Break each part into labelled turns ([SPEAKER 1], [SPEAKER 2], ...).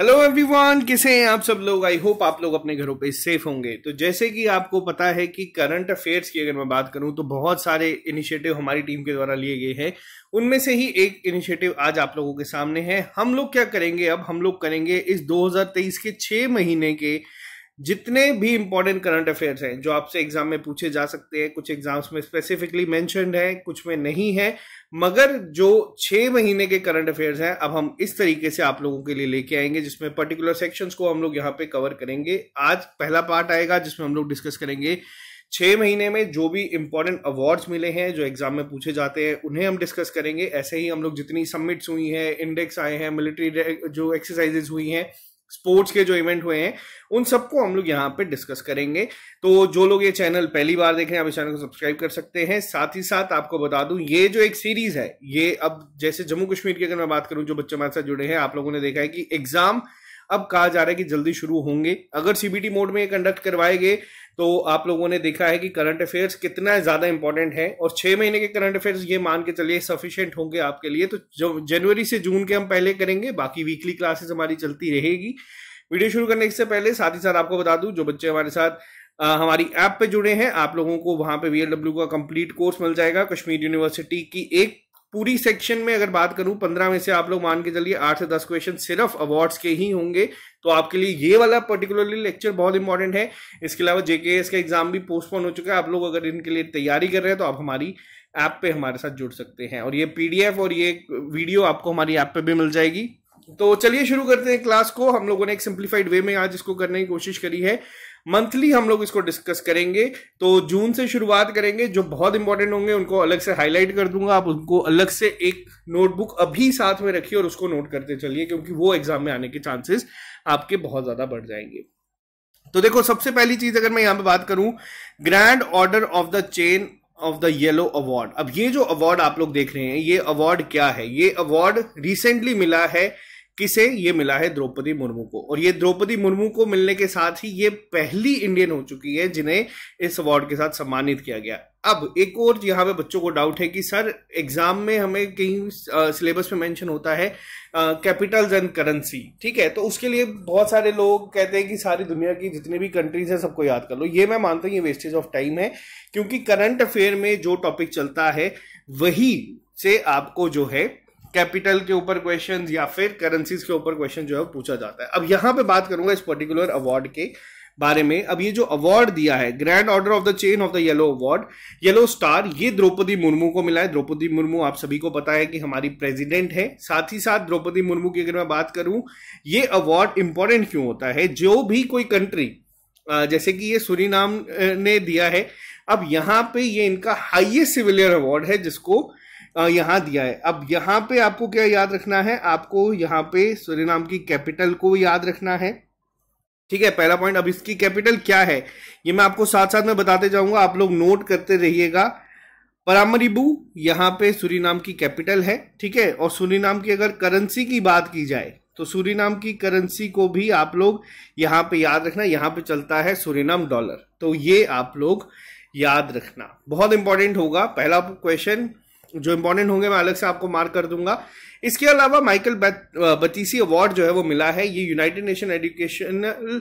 [SPEAKER 1] hello everyone कैसे हैं आप सब लोग आई होप आप लोग अपने घरों पे सेफ होंगे तो जैसे कि आपको पता है कि करंट अफेयर्स की अगर मैं बात करूं तो बहुत सारे इनिशिएटिव हमारी टीम के द्वारा लिए गए हैं उनमें से ही एक इनिशिएटिव आज आप लोगों के सामने है हम लोग क्या करेंगे अब हम लोग करेंगे इस 2023 के छः महीने के जितने भी इंपॉर्टेंट करंट अफेयर्स हैं जो आपसे एग्जाम में पूछे जा सकते हैं कुछ एग्जाम्स में स्पेसिफिकली मैंशनड है कुछ में नहीं है मगर जो छः महीने के करंट अफेयर्स हैं अब हम इस तरीके से आप लोगों के लिए लेके आएंगे जिसमें पर्टिकुलर सेक्शंस को हम लोग यहाँ पे कवर करेंगे आज पहला पार्ट आएगा जिसमें हम लोग डिस्कस करेंगे छः महीने में जो भी इंपॉर्टेंट अवार्ड्स मिले हैं जो एग्जाम में पूछे जाते हैं उन्हें हम डिस्कस करेंगे ऐसे ही हम लोग जितनी सबमिट्स हुई हैं इंडेक्स आए हैं मिलिट्री जो एक्सरसाइजेज हुई हैं स्पोर्ट्स के जो इवेंट हुए हैं उन सबको हम लोग यहाँ पे डिस्कस करेंगे तो जो लोग ये चैनल पहली बार देख रहे हैं आप इस चैनल को सब्सक्राइब कर सकते हैं साथ ही साथ आपको बता दूं ये जो एक सीरीज है ये अब जैसे जम्मू कश्मीर की अगर मैं बात करूं जो बच्चे हमारे साथ जुड़े हैं आप लोगों ने देखा है कि एग्जाम अब कहा जा रहा है कि जल्दी शुरू होंगे अगर सीबीटी मोड में कंडक्ट करवाए गए तो आप लोगों ने देखा है कि करंट अफेयर्स कितना ज़्यादा इंपॉर्टेंट है और छह महीने के करंट अफेयर्स ये मान के चलिए सफिशियंट होंगे आपके लिए तो जो जनवरी से जून के हम पहले करेंगे बाकी वीकली क्लासेस हमारी चलती रहेगी वीडियो शुरू करने से पहले साथ ही साथ आपको बता दूं जो बच्चे हमारे साथ आ, हमारी ऐप पे जुड़े हैं आप लोगों को वहां पे वीएलडब्ल्यू का कंप्लीट कोर्स मिल जाएगा कश्मीर यूनिवर्सिटी की एक पूरी सेक्शन में अगर बात करूं पंद्रह में से आप लोग मान के चलिए आठ से दस क्वेश्चन सिर्फ अवार्ड्स के ही होंगे तो आपके लिए ये वाला पर्टिकुलरली लेक्चर बहुत इंपॉर्टेंट है इसके अलावा एस का एग्जाम भी पोस्टपोन हो चुका है आप लोग अगर इनके लिए तैयारी कर रहे हैं तो आप हमारी ऐप पे हमारे साथ जुड़ सकते हैं और ये पीडीएफ और ये वीडियो आपको हमारी ऐप पे भी मिल जाएगी तो चलिए शुरू करते हैं क्लास को हम लोगों ने एक सिंप्लीफाइड वे में आज इसको करने की कोशिश करी है मंथली हम लोग इसको डिस्कस करेंगे तो जून से शुरुआत करेंगे जो बहुत इंपॉर्टेंट होंगे उनको अलग से हाईलाइट कर दूंगा आप उनको अलग से एक नोटबुक अभी साथ में रखिए और उसको नोट करते चलिए क्योंकि वो एग्जाम में आने के चांसेस आपके बहुत ज्यादा बढ़ जाएंगे तो देखो सबसे पहली चीज अगर मैं यहां पे बात करूं Grand Order of the Chain of the Yellow award अब ये जो अवार्ड आप लोग देख रहे हैं ये अवार्ड क्या है ये अवार्ड रिसेंटली मिला है किसे ये मिला है द्रौपदी मुर्मू को और ये द्रौपदी मुर्मू को मिलने के साथ ही ये पहली इंडियन हो चुकी है जिन्हें इस अवार्ड के साथ सम्मानित किया गया अब एक और यहाँ पे बच्चों को डाउट है कि सर एग्जाम में हमें कहीं सिलेबस में मेंशन होता है कैपिटल्स एंड करेंसी ठीक है तो उसके लिए बहुत सारे लोग कहते हैं कि सारी दुनिया की जितनी भी कंट्रीज हैं सबको याद कर लो ये मैं मानता हूँ ये वेस्टेज ऑफ टाइम है क्योंकि करंट अफेयर में जो टॉपिक चलता है वही से आपको जो है कैपिटल के ऊपर क्वेश्चन या फिर करेंसीज के ऊपर क्वेश्चन जो है पूछा जाता है अब यहां पे बात करूंगा इस पर्टिकुलर अवार्ड के बारे में अब ये जो अवार्ड दिया है Grand Order of the Chain of the Yellow award yellow star ये द्रौपदी मुर्मू को मिला है द्रौपदी मुर्मू आप सभी को पता है कि हमारी प्रेसिडेंट है साथ ही साथ द्रौपदी मुर्मू की अगर मैं बात करूं ये अवार्ड इंपॉर्टेंट क्यों होता है जो भी कोई कंट्री जैसे कि ये सुरीनाम ने दिया है अब यहाँ पर ये इनका हाइएस्ट सिविलियर अवार्ड है जिसको यहाँ दिया है अब यहाँ पे आपको क्या याद रखना है आपको यहाँ पे सूर्यनाम की कैपिटल को याद रखना है ठीक है पहला पॉइंट अब इसकी कैपिटल क्या है ये मैं आपको साथ साथ में बताते जाऊंगा आप लोग नोट करते रहिएगा परामरीबू यहाँ पे सूरीनाम की कैपिटल है ठीक है और सूर्यनाम की अगर करेंसी की बात की जाए तो सूरीनाम की करेंसी को भी आप लोग यहाँ पे याद रखना यहाँ पे चलता है सूर्यनाम डॉलर तो ये आप लोग याद रखना बहुत इंपॉर्टेंट होगा पहला क्वेश्चन जो इंपॉर्टेंट होंगे मैं अलग से आपको मार्क कर दूंगा इसके अलावा माइकल बतीसी अवार्ड जो है वो मिला है ये United Nation Educational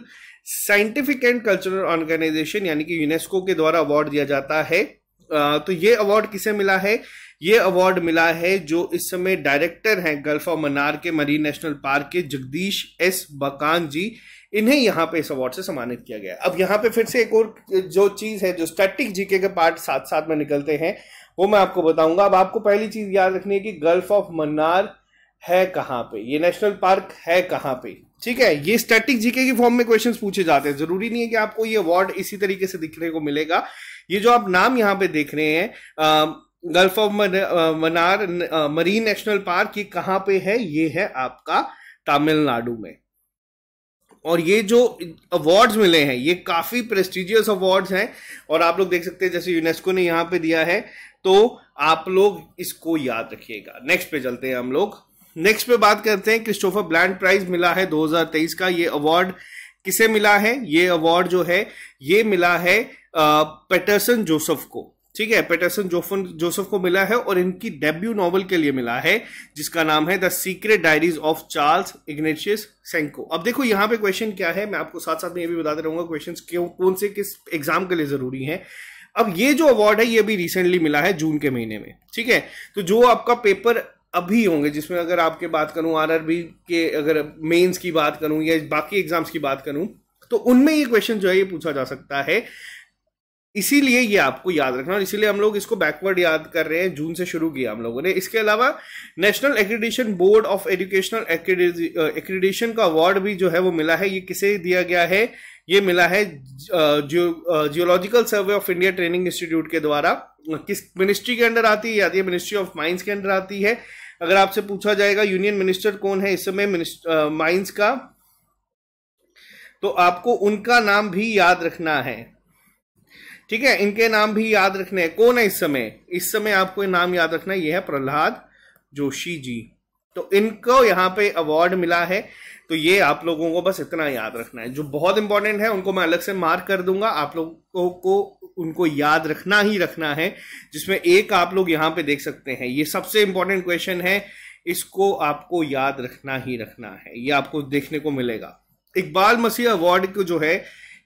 [SPEAKER 1] Scientific and Cultural Organization यानी कि यूनेस्को के द्वारा अवार्ड दिया जाता है तो ये अवार्ड किसे मिला है ये अवार्ड मिला है जो इस समय डायरेक्टर हैं गल्फ ऑफ मनार के मरीन नेशनल पार्क के जगदीश एस बकान जी इन्हें यहाँ पे इस अवार्ड से सम्मानित किया गया अब यहाँ पे फिर से एक और जो चीज़ है जो स्टैटिक जीके के पार्ट साथ साथ में निकलते हैं वो मैं आपको बताऊंगा अब आपको पहली चीज याद रखनी है कि गल्फ ऑफ मन्नार है कहाँ पे ये नेशनल पार्क है कहाँ पे ठीक है ये स्टैटिक जीके की फॉर्म में क्वेश्चन पूछे जाते हैं जरूरी नहीं है कि आपको ये अवार्ड इसी तरीके से दिखने को मिलेगा ये जो आप नाम यहाँ पे देख रहे हैं Gulf of Mannar Marine National Park ये कहाँ पे है ये है आपका तमिलनाडु में और ये जो अवार्ड्स मिले हैं ये काफ़ी प्रेस्टिजियस अवार्ड्स हैं और आप लोग देख सकते हैं जैसे यूनेस्को ने यहाँ पे दिया है तो आप लोग इसको याद रखिएगा नेक्स्ट पे चलते हैं हम लोग नेक्स्ट पे बात करते हैं क्रिस्टोफर ब्लैंड प्राइज मिला है 2023 का ये अवार्ड किसे मिला है ये अवार्ड जो है ये मिला है पेटरसन जोसफ को ठीक है पेटरसन जोफन जोसेफ को मिला है और इनकी डेब्यू नॉवल के लिए मिला है जिसका नाम है the Secret Diaries of Charles Ignatius Sancho अब देखो यहां पे क्वेश्चन क्या है मैं आपको साथ साथ में ये भी बताते रहूंगा क्वेश्चन क्यों कौन से किस एग्जाम के लिए जरूरी है अब ये जो अवार्ड है ये अभी रिसेंटली मिला है जून के महीने में ठीक है तो जो आपका पेपर अभी होंगे जिसमें अगर आपके बात करूं आरआरबी के अगर मेंस की बात करूं या बाकी एग्जाम्स की बात करूं तो उनमें ये क्वेश्चन जो है ये पूछा जा सकता है इसीलिए ये आपको याद रखना और इसीलिए हम लोग इसको बैकवर्ड याद कर रहे हैं जून से शुरू किया हम लोगों ने इसके अलावा National Accreditation Board of Educational Accreditation का अवार्ड भी जो है वो मिला है ये किसे दिया गया है ये मिला है Geological Survey of India Training Institute के द्वारा किस मिनिस्ट्री के अंडर आती है आती है मिनिस्ट्री ऑफ माइंस के अंडर आती है अगर आपसे पूछा जाएगा यूनियन मिनिस्टर कौन है इस समय माइंस का तो आपको उनका नाम भी याद रखना है ठीक है इनके नाम भी याद रखने हैं कौन है इस समय इस समय आपको नाम याद रखना है, यह है प्रहलाद जोशी जी तो इनको यहाँ पे अवार्ड मिला है तो ये आप लोगों को बस इतना याद रखना है जो बहुत इंपॉर्टेंट है उनको मैं अलग से मार्क कर दूंगा आप लोगों को उनको याद रखना ही रखना है जिसमें एक आप लोग यहाँ पे देख सकते हैं ये सबसे इंपॉर्टेंट क्वेश्चन है इसको आपको याद रखना ही रखना है ये आपको देखने को मिलेगा इकबाल मसीह अवार्ड को जो है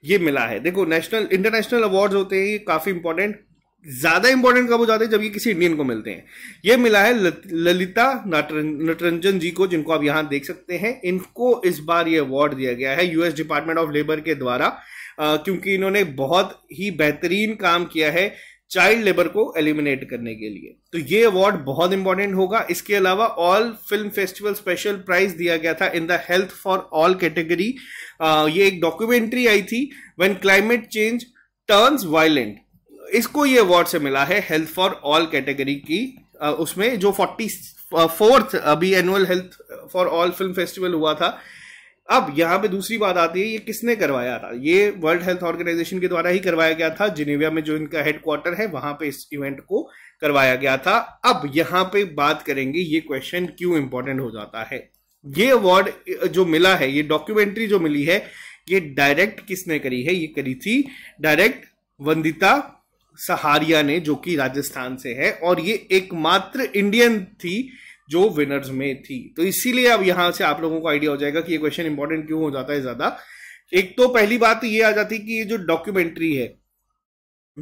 [SPEAKER 1] ये मिला है देखो नेशनल इंटरनेशनल अवार्ड्स होते हैं ये काफ़ी इंपॉर्टेंट ज़्यादा इंपॉर्टेंट कब हो जाते हैं जब ये किसी इंडियन को मिलते हैं ये मिला है ल, ललिता नटरंजन जी को जिनको आप यहाँ देख सकते हैं इनको इस बार ये अवार्ड दिया गया है यूएस डिपार्टमेंट ऑफ लेबर के द्वारा क्योंकि इन्होंने बहुत ही बेहतरीन काम किया है चाइल्ड लेबर को एलिमिनेट करने के लिए तो ये अवार्ड बहुत इंपॉर्टेंट होगा इसके अलावा all film festival special prize दिया गया था in the health for all category ये एक डॉक्यूमेंट्री आई थी when climate change turns violent इसको ये अवार्ड से मिला है हेल्थ फॉर ऑल कैटेगरी की uh, उसमें जो फोर्टी फोर्थ अभी annual health for all film festival हुआ था अब यहां पे दूसरी बात आती है ये किसने करवाया था ये वर्ल्ड हेल्थ ऑर्गेनाइजेशन के द्वारा ही करवाया गया था जिनेविया में जो इनका हेडक्वार्टर है वहां पे इस इवेंट को करवाया गया था अब यहां पे बात करेंगे ये क्वेश्चन क्यों इंपॉर्टेंट हो जाता है ये अवार्ड जो मिला है ये डॉक्यूमेंट्री जो मिली है ये डायरेक्ट किसने करी है ये करी थी डायरेक्ट वंदिता सहारिया ने जो कि राजस्थान से है और ये एकमात्र इंडियन थी जो विनर्स में थी तो इसीलिए अब यहां से आप लोगों को आइडिया हो जाएगा कि ये क्वेश्चन इंपॉर्टेंट क्यों हो जाता है ज्यादा एक तो पहली बात ये आ जाती कि ये जो डॉक्यूमेंट्री है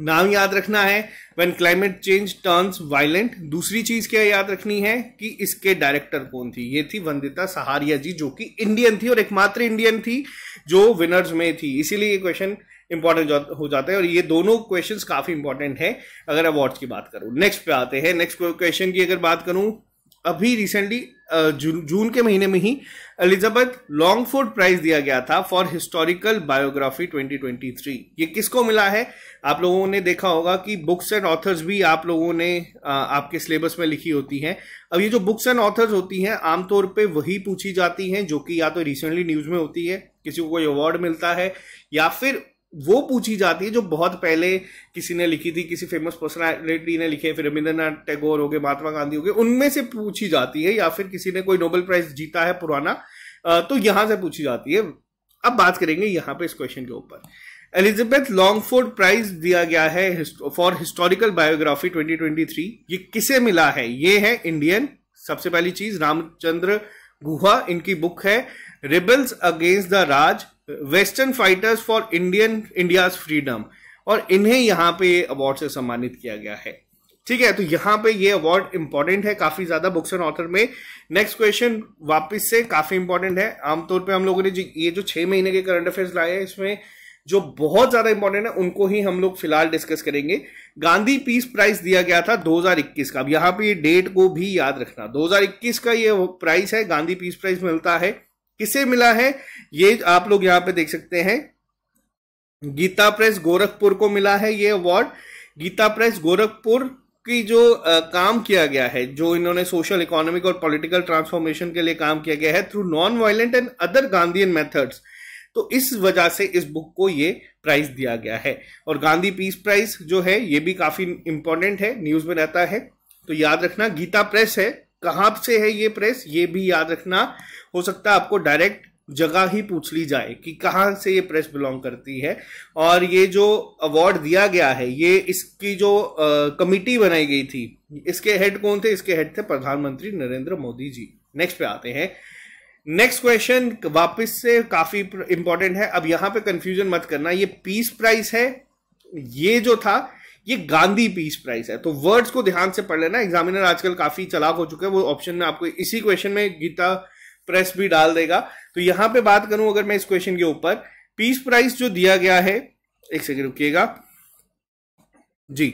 [SPEAKER 1] नाम याद रखना है when climate change turns violent दूसरी चीज क्या याद रखनी है कि इसके डायरेक्टर कौन थी ये थी वंदिता सहारिया जी जो कि इंडियन थी और एकमात्र इंडियन थी जो विनर्स में थी इसीलिए ये क्वेश्चन इंपॉर्टेंट हो जाता है और ये दोनों क्वेश्चन काफी इंपॉर्टेंट है अगर अवार्ड्स की बात करूं नेक्स्ट पे आते हैं नेक्स्ट क्वेश्चन की अगर बात करूं अभी रिसेंटली जून के महीने में ही एलिजाबेथ लॉन्गफोर्ड प्राइज दिया गया था फॉर हिस्टोरिकल बायोग्राफी 2023 ये किसको मिला है आप लोगों ने देखा होगा कि बुक्स एंड ऑथर्स भी आप लोगों ने आपके सिलेबस में लिखी होती हैं अब ये जो बुक्स एंड ऑथर्स होती हैं आमतौर पे वही पूछी जाती हैं जो कि या तो रिसेंटली न्यूज में होती है किसी को कोई अवार्ड मिलता है या फिर वो पूछी जाती है जो बहुत पहले किसी ने लिखी थी किसी फेमस पर्सनैलिटी ने लिखे फिर रविंद्रनाथ टैगोर हो गए महात्मा गांधी हो गए उनमें से पूछी जाती है या फिर किसी ने कोई नोबेल प्राइज जीता है पुराना तो यहां से पूछी जाती है अब बात करेंगे यहां पे इस क्वेश्चन के ऊपर एलिजाबेथ लॉन्गफोर्ड प्राइज दिया गया है फॉर हिस्टोरिकल बायोग्राफी 2023 ये किसे मिला है ये है इंडियन सबसे पहली चीज रामचंद्र गुहा इनकी बुक है rebels against the Raj western fighters for Indian India's freedom और इन्हें यहाँ पे अवार्ड से सम्मानित किया गया है ठीक है तो यहाँ पे ये अवार्ड इंपॉर्टेंट है काफी ज्यादा बुक्स एंड ऑथर में नेक्स्ट क्वेश्चन वापस से काफी इंपॉर्टेंट है आमतौर पे हम लोगों ने ये जो छह महीने के करंट अफेयर्स लाए हैं इसमें जो बहुत ज्यादा इंपॉर्टेंट है उनको ही हम लोग फिलहाल डिस्कस करेंगे गांधी पीस प्राइज दिया गया था 2021 का अब यहाँ पे डेट को भी याद रखना 2021 का ये प्राइस है गांधी पीस प्राइज मिलता है किसे मिला है ये आप लोग यहां पे देख सकते हैं गीता प्रेस गोरखपुर को मिला है ये अवार्ड गीता प्रेस गोरखपुर की जो आ, काम किया गया है जो इन्होंने सोशल इकोनॉमिक और पॉलिटिकल ट्रांसफॉर्मेशन के लिए काम किया गया है through non violent and other Gandhian methods तो इस वजह से इस बुक को ये प्राइज दिया गया है और गांधी पीस प्राइज जो है ये भी काफी इंपॉर्टेंट है न्यूज में रहता है तो याद रखना गीता प्रेस है कहाँ से है ये प्रेस ये भी याद रखना हो सकता है आपको डायरेक्ट जगह ही पूछ ली जाए कि कहाँ से ये प्रेस बिलोंग करती है और ये जो अवार्ड दिया गया है ये इसकी जो कमिटी बनाई गई थी इसके हेड कौन थे इसके हेड थे प्रधानमंत्री नरेंद्र मोदी जी नेक्स्ट पे आते हैं नेक्स्ट क्वेश्चन वापस से काफी इंपॉर्टेंट है अब यहां पे कंफ्यूजन मत करना ये पीस प्राइस है ये जो था ये गांधी पीस प्राइस है तो वर्ड्स को ध्यान से पढ़ लेना एग्जामिनर आजकल काफी चलाक हो चुके हैं वो ऑप्शन में आपको इसी क्वेश्चन में गीता प्रेस भी डाल देगा तो यहां पे बात करूं अगर मैं इस क्वेश्चन के ऊपर पीस प्राइस जो दिया गया है एक सेकेंड रुकिएगा जी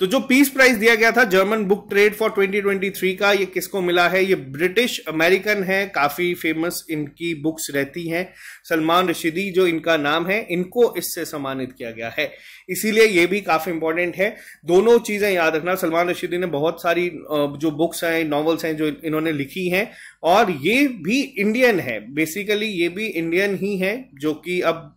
[SPEAKER 1] तो जो पीस प्राइज दिया गया था जर्मन बुक ट्रेड फॉर 2023 का ये किसको मिला है ये ब्रिटिश अमेरिकन है काफी फेमस इनकी बुक्स रहती हैं सलमान रशीदी जो इनका नाम है इनको इससे सम्मानित किया गया है इसीलिए ये भी काफी इंपॉर्टेंट है दोनों चीजें याद रखना सलमान रशीदी ने बहुत सारी जो बुक्स हैं नॉवल्स हैं जो इन्होंने लिखी हैं और ये भी इंडियन है बेसिकली ये भी इंडियन ही है जो कि अब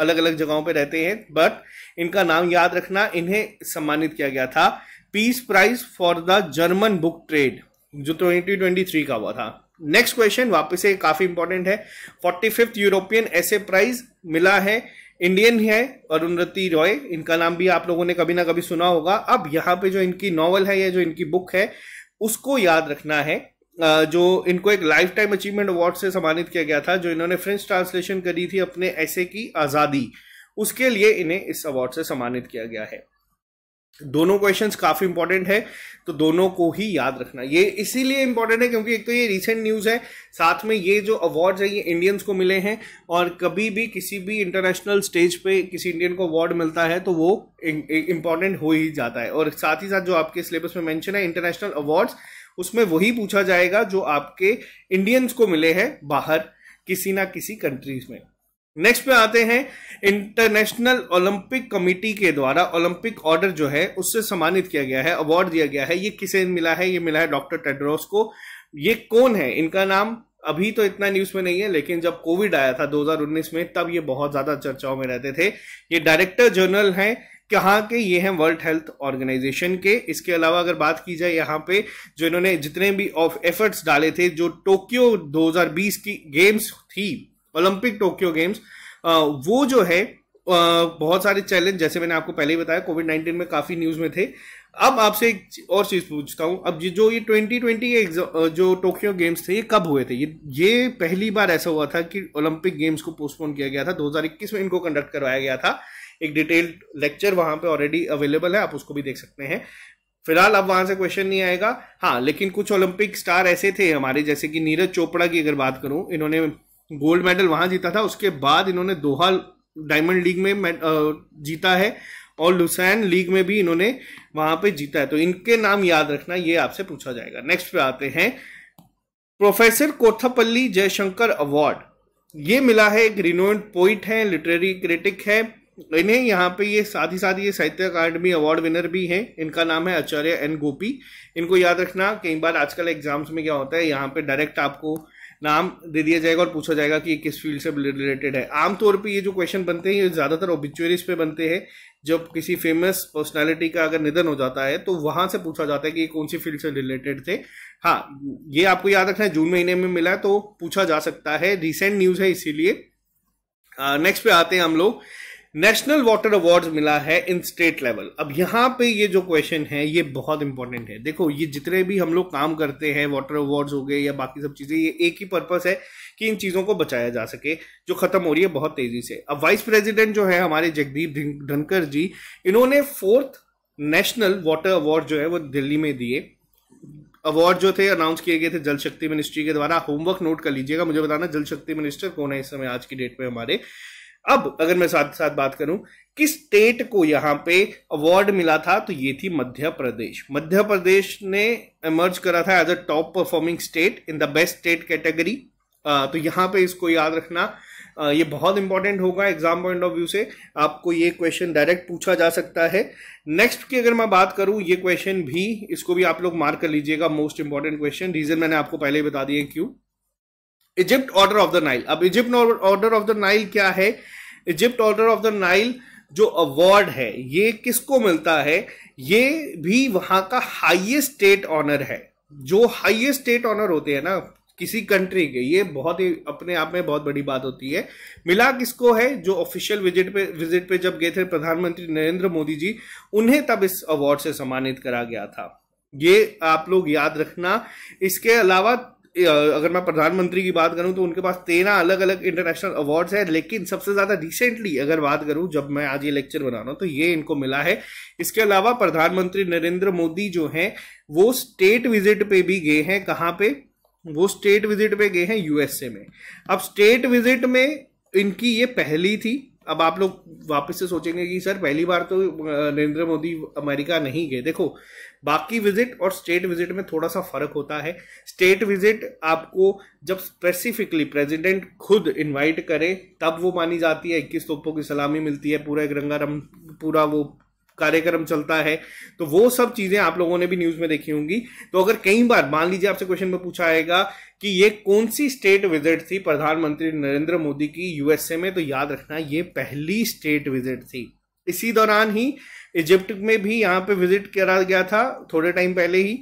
[SPEAKER 1] अलग अलग जगहों पे रहते हैं बट इनका नाम याद रखना इन्हें सम्मानित किया गया था peace prize for the German book trade जो ट्वेंटी ट्वेंटी थ्री का हुआ था नेक्स्ट क्वेश्चन वापस से काफी इंपॉर्टेंट है फोर्टी फिफ्थ यूरोपियन ऐसे प्राइज मिला है इंडियन है अरुणरती रॉय इनका नाम भी आप लोगों ने कभी ना कभी सुना होगा अब यहाँ पे जो इनकी नॉवल है या जो इनकी बुक है उसको याद रखना है जो इनको एक लाइफ टाइम अचीवमेंट अवार्ड से सम्मानित किया गया था जो इन्होंने फ्रेंच ट्रांसलेशन करी थी अपने ऐसे की आज़ादी उसके लिए इन्हें इस अवार्ड से सम्मानित किया गया है दोनों क्वेश्चंस काफ़ी इंपॉर्टेंट है तो दोनों को ही याद रखना ये इसीलिए इंपॉर्टेंट है क्योंकि एक तो ये रीसेंट न्यूज़ है साथ में ये जो अवार्ड है ये इंडियंस को मिले हैं और कभी भी किसी भी इंटरनेशनल स्टेज पे किसी इंडियन को अवार्ड मिलता है तो वो इंपॉर्टेंट हो ही जाता है और साथ ही साथ जो आपके सिलेबस में मैंशन है इंटरनेशनल अवार्ड्स उसमें वही पूछा जाएगा जो आपके इंडियंस को मिले हैं बाहर किसी ना किसी कंट्रीज में नेक्स्ट पे आते हैं इंटरनेशनल ओलंपिक कमिटी के द्वारा ओलंपिक ऑर्डर जो है उससे सम्मानित किया गया है अवार्ड दिया गया है ये किसे मिला है ये मिला है डॉक्टर टेड्रोस को ये कौन है इनका नाम अभी तो इतना न्यूज में नहीं है लेकिन जब कोविड आया था 2019 में तब ये बहुत ज्यादा चर्चाओं में रहते थे ये डायरेक्टर जनरल हैं कहाँ के ये हैं वर्ल्ड हेल्थ ऑर्गेनाइजेशन के इसके अलावा अगर बात की जाए यहाँ पे जो इन्होंने जितने भी ऑफ एफर्ट्स डाले थे जो टोक्यो 2020 की गेम्स थी ओलंपिक टोक्यो गेम्स वो जो है बहुत सारे चैलेंज जैसे मैंने आपको पहले ही बताया कोविड नाइन्टीन में काफ़ी न्यूज़ में थे अब आपसे एक और चीज़ पूछता हूँ अब जो ये ट्वेंटी ट्वेंटी जो टोक्यो गेम्स थे ये कब हुए थे ये ये पहली बार ऐसा हुआ था कि ओलंपिक गेम्स को पोस्टपोन किया गया था 2021 में इनको कंडक्ट करवाया गया था एक डिटेल्ड लेक्चर वहां पे ऑलरेडी अवेलेबल है आप उसको भी देख सकते हैं फिलहाल अब वहां से क्वेश्चन नहीं आएगा हाँ लेकिन कुछ ओलंपिक स्टार ऐसे थे हमारे जैसे कि नीरज चोपड़ा की अगर बात करूं इन्होंने गोल्ड मेडल वहां जीता था उसके बाद इन्होंने दोहा डायमंड लीग में जीता है और लुसैन लीग में भी इन्होंने वहां पे जीता है तो इनके नाम याद रखना ये आपसे पूछा जाएगा नेक्स्ट पे आते हैं प्रोफेसर कोथापल्ली जयशंकर अवार्ड ये मिला है एक रिनोइ पोइट है लिटरेरी क्रिटिक है इन्हें यहाँ पे ये साथ ही साथ ये साहित्य अकादमी अवार्ड विनर भी हैं इनका नाम है आचार्य एन गोपी इनको याद रखना कई बार आजकल एग्जाम्स में क्या होता है यहाँ पे डायरेक्ट आपको नाम दे दिया जाएगा और पूछा जाएगा कि किस फील्ड से रिलेटेड है आमतौर पे ये जो क्वेश्चन बनते हैं ये ज़्यादातर ओबिचुअरीज पे बनते हैं जब किसी फेमस पर्सनालिटी का अगर निधन हो जाता है तो वहां से पूछा जाता है कि ये कौन सी फील्ड से रिलेटेड थे हाँ ये आपको याद रखना है जून महीने में मिला तो पूछा जा सकता है रिसेंट न्यूज़ है इसीलिए नेक्स्ट पे आते हैं हम लोग नेशनल वाटर अवार्ड मिला है इन स्टेट लेवल अब यहाँ पे ये जो क्वेश्चन है ये बहुत इंपॉर्टेंट है देखो ये जितने भी हम लोग काम करते हैं वाटर अवार्ड हो गए या बाकी सब चीज़ें ये एक ही पर्पस है कि इन चीज़ों को बचाया जा सके जो खत्म हो रही है बहुत तेजी से अब वाइस प्रेसिडेंट जो है हमारे जगदीप धनकर जी इन्होंने फोर्थ नेशनल वाटर अवार्ड जो है वो दिल्ली में दिए अवार्ड जो थे अनाउंस किए गए थे जल शक्ति मिनिस्ट्री के द्वारा होमवर्क नोट कर लीजिएगा मुझे बताना जल शक्ति मिनिस्टर कौन है इस समय आज की डेट में हमारे अब अगर मैं साथ साथ बात करूं किस स्टेट को यहां पे अवार्ड मिला था तो ये थी मध्य प्रदेश मध्य प्रदेश ने एमर्ज करा था as a top performing state in the best state category तो यहां पे इसको याद रखना ये बहुत इंपॉर्टेंट होगा एग्जाम पॉइंट ऑफ व्यू से आपको ये क्वेश्चन डायरेक्ट पूछा जा सकता है नेक्स्ट की अगर मैं बात करूं ये क्वेश्चन भी इसको भी आप लोग मार्क कर लीजिएगा मोस्ट इंपॉर्टेंट क्वेश्चन रीजन मैंने आपको पहले ही बता दिया क्यों Egypt Order of the Nile अब Egypt Order of the Nile क्या है Egypt Order of the Nile जो अवार्ड है ये किसको मिलता है ये भी वहां का हाईएस्ट स्टेट ऑनर है जो हाईएस्ट स्टेट ऑनर होते हैं ना किसी कंट्री के ये बहुत ही अपने आप में बहुत बड़ी बात होती है मिला किसको है जो ऑफिशियल विजिट पे विजिट पे जब गए थे प्रधानमंत्री नरेंद्र मोदी जी उन्हें तब इस अवार्ड से सम्मानित करा गया था ये आप लोग याद रखना इसके अलावा अगर मैं प्रधानमंत्री की बात करूं तो उनके पास तेरह अलग अलग इंटरनेशनल अवार्ड्स हैं लेकिन सबसे ज़्यादा रिसेंटली अगर बात करूं जब मैं आज ये लेक्चर बना रहा हूं तो ये इनको मिला है इसके अलावा प्रधानमंत्री नरेंद्र मोदी जो हैं वो स्टेट विजिट पे भी गए हैं कहाँ पे वो स्टेट विजिट पे गए हैं यूएसए में अब स्टेट विजिट में इनकी ये पहली थी अब आप लोग वापस से सोचेंगे कि सर पहली बार तो नरेंद्र मोदी अमेरिका नहीं गए देखो बाकी विजिट और स्टेट विजिट में थोड़ा सा फर्क होता है स्टेट विजिट आपको जब स्पेसिफिकली प्रेसिडेंट खुद इनवाइट करे तब वो मानी जाती है इक्कीस तोपों की सलामी मिलती है पूरा एक रंगारम पूरा वो कार्यक्रम चलता है तो वो सब चीजें आप लोगों ने भी न्यूज में देखी होंगी तो अगर कई बार मान लीजिए आपसे क्वेश्चन में पूछा आएगा कि ये कौन सी स्टेट विजिट थी प्रधानमंत्री नरेंद्र मोदी की यूएसए में तो याद रखना ये पहली स्टेट विजिट थी इसी दौरान ही इजिप्ट में भी यहाँ पे विजिट करा गया था थोड़े टाइम पहले ही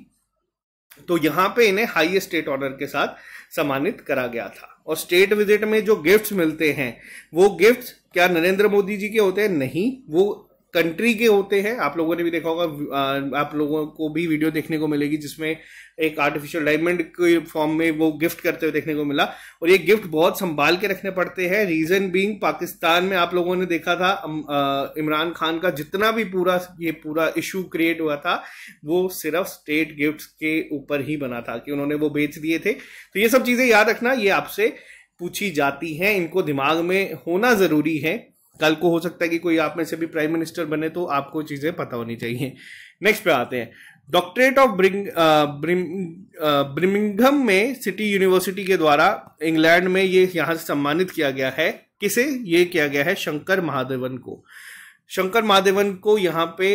[SPEAKER 1] तो यहाँ पे इन्हें हाईएस्ट स्टेट ऑर्डर के साथ सम्मानित करा गया था और स्टेट विजिट में जो गिफ्ट्स मिलते हैं वो गिफ्ट्स क्या नरेंद्र मोदी जी के होते हैं नहीं वो कंट्री के होते हैं आप लोगों ने भी देखा होगा आप लोगों को भी वीडियो देखने को मिलेगी जिसमें एक आर्टिफिशियल डायमंड के फॉर्म में वो गिफ्ट करते हुए देखने को मिला और ये गिफ्ट बहुत संभाल के रखने पड़ते हैं रीजन बीइंग पाकिस्तान में आप लोगों ने देखा था इमरान खान का जितना भी पूरा ये पूरा इशू क्रिएट हुआ था वो सिर्फ स्टेट गिफ्ट के ऊपर ही बना था कि उन्होंने वो बेच दिए थे तो ये सब चीजें याद रखना ये आपसे पूछी जाती हैं इनको दिमाग में होना जरूरी है कल को हो सकता है कि कोई आप में से भी प्राइम मिनिस्टर बने तो आपको चीज़ें पता होनी चाहिए नेक्स्ट पे आते हैं doctorate of Birmingham City University के द्वारा इंग्लैंड में ये यहाँ से सम्मानित किया गया है किसे ये किया गया है शंकर महादेवन को शंकर महादेवन को यहाँ पे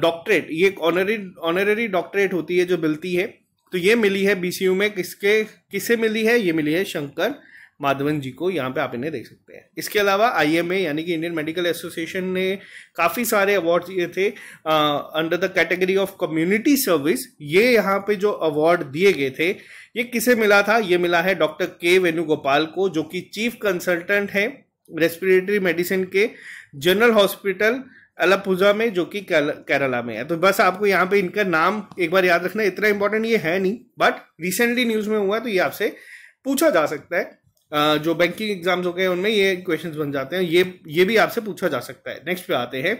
[SPEAKER 1] डॉक्टरेट uh, ये ऑनरी ऑनररी डॉक्टरेट होती है जो मिलती है तो ये मिली है बीसीयू में किसके किसे मिली है ये मिली है शंकर माधवन जी को यहाँ पे आप इन्हें देख सकते हैं इसके अलावा आई एम ए यानी कि इंडियन मेडिकल एसोसिएशन ने काफ़ी सारे अवार्ड दिए थे under the category of community service ये यहाँ पे जो अवार्ड दिए गए थे ये किसे मिला था ये मिला है डॉक्टर के वेणुगोपाल को जो कि चीफ कंसल्टेंट है रेस्पिरेटरी मेडिसिन के जनरल हॉस्पिटल अलापुजा में जो कि केरला में है तो बस आपको यहाँ पे इनका नाम एक बार याद रखना इतना इंपॉर्टेंट ये है नहीं बट रिसेंटली न्यूज में हुआ है तो ये आपसे पूछा जा सकता है जो बैंकिंग एग्जाम्स हो गए उनमें ये क्वेश्चंस बन जाते हैं ये ये भी आपसे पूछा जा सकता है नेक्स्ट पे आते हैं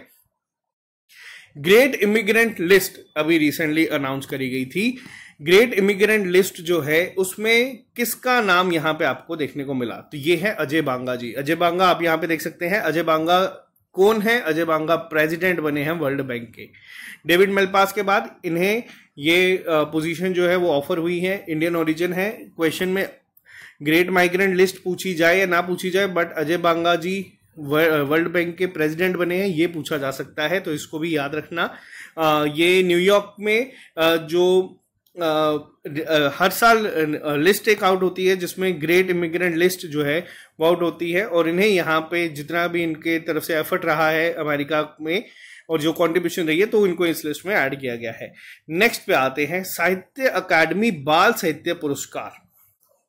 [SPEAKER 1] ग्रेट इमिग्रेंट लिस्ट अभी रिसेंटली अनाउंस करी गई थी ग्रेट इमिग्रेंट लिस्ट जो है उसमें किसका नाम यहां पे आपको देखने को मिला तो ये है अजय बांगा जी अजय बांगा आप यहां पे देख सकते हैं अजय बांगा कौन है अजय बांगा प्रेसिडेंट बने हैं वर्ल्ड बैंक के डेविड मेलपास के बाद इन्हें ये पोजीशन जो है वो ऑफर हुई है इंडियन ओरिजिन है क्वेश्चन में ग्रेट माइग्रेंट लिस्ट पूछी जाए या ना पूछी जाए but Ajay Banga ji World Bank के प्रेसिडेंट बने हैं ये पूछा जा सकता है तो इसको भी याद रखना आ, ये न्यूयॉर्क में आ, जो आ, हर साल लिस्ट एक आउट होती है जिसमें ग्रेट इमिग्रेंट लिस्ट जो है वो आउट होती है और इन्हें यहाँ पे जितना भी इनके तरफ से एफर्ट रहा है अमेरिका में और जो कॉन्ट्रीब्यूशन रही है तो इनको इस लिस्ट में ऐड किया गया है नेक्स्ट पे आते हैं साहित्य अकादमी बाल साहित्य पुरस्कार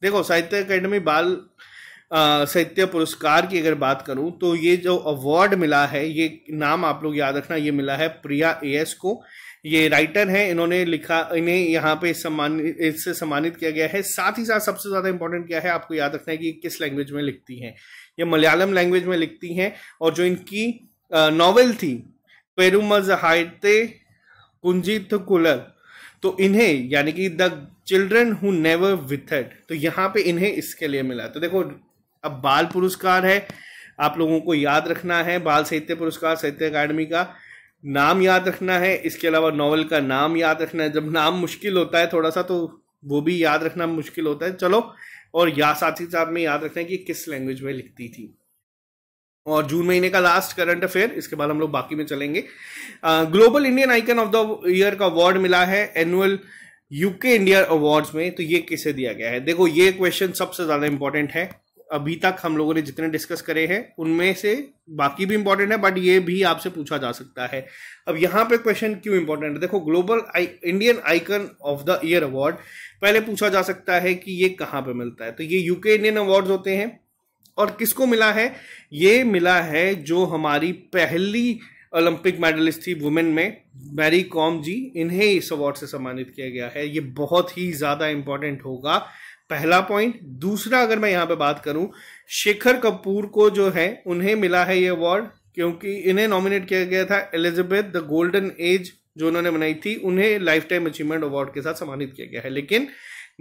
[SPEAKER 1] देखो साहित्य अकेडमी बाल साहित्य पुरस्कार की अगर बात करूं तो ये जो अवार्ड मिला है ये नाम आप लोग याद रखना ये मिला है प्रिया ए एस को ये राइटर हैं इन्होंने लिखा इन्हें यहाँ पे सम्मानित इससे सम्मानित किया गया है साथ ही साथ सबसे ज़्यादा इंपॉर्टेंट क्या है आपको याद रखना है कि किस लैंग्वेज में लिखती हैं ये मलयालम लैंग्वेज में लिखती हैं और जो इनकी नॉवेल थी पेरुमज हायते कुंजित कुलर तो इन्हें यानी कि द चिल्ड्रेन हु नेवर विथड तो यहाँ पे इन्हें इसके लिए मिला तो देखो अब बाल पुरस्कार है आप लोगों को याद रखना है बाल साहित्य पुरस्कार साहित्य अकादमी का नाम याद रखना है इसके अलावा नॉवल का नाम याद रखना है जब नाम मुश्किल होता है थोड़ा सा तो वो भी याद रखना मुश्किल होता है चलो और या साथ ही साथ में याद रखना है कि किस लैंग्वेज में लिखती थी और जून महीने का लास्ट करंट अफेयर इसके बाद हम लोग बाकी में चलेंगे global Indian icon of the year का अवार्ड मिला है एनुअल यूके इंडिया अवार्ड्स में तो ये किसे दिया गया है देखो ये क्वेश्चन सबसे ज़्यादा इंपॉर्टेंट है अभी तक हम लोगों ने जितने डिस्कस करे हैं उनमें से बाकी भी इंपॉर्टेंट है बट ये भी आपसे पूछा जा सकता है अब यहाँ पे क्वेश्चन क्यों इंपॉर्टेंट है देखो global Indian icon of the year award पहले पूछा जा सकता है कि ये कहाँ पे मिलता है तो ये यूके इंडियन अवार्ड होते हैं और किसको मिला है ये मिला है जो हमारी पहली ओलंपिक मेडलिस्ट थी वुमेन में मैरी कॉम जी इन्हें इस अवार्ड से सम्मानित किया गया है ये बहुत ही ज़्यादा इंपॉर्टेंट होगा पहला पॉइंट दूसरा अगर मैं यहाँ पे बात करूँ शेखर कपूर को जो है उन्हें मिला है ये अवार्ड क्योंकि इन्हें नॉमिनेट किया गया था एलिजाबेथ द गोल्डन एज जो उन्होंने बनाई थी उन्हें लाइफ टाइम अचीवमेंट अवार्ड के साथ सम्मानित किया गया है लेकिन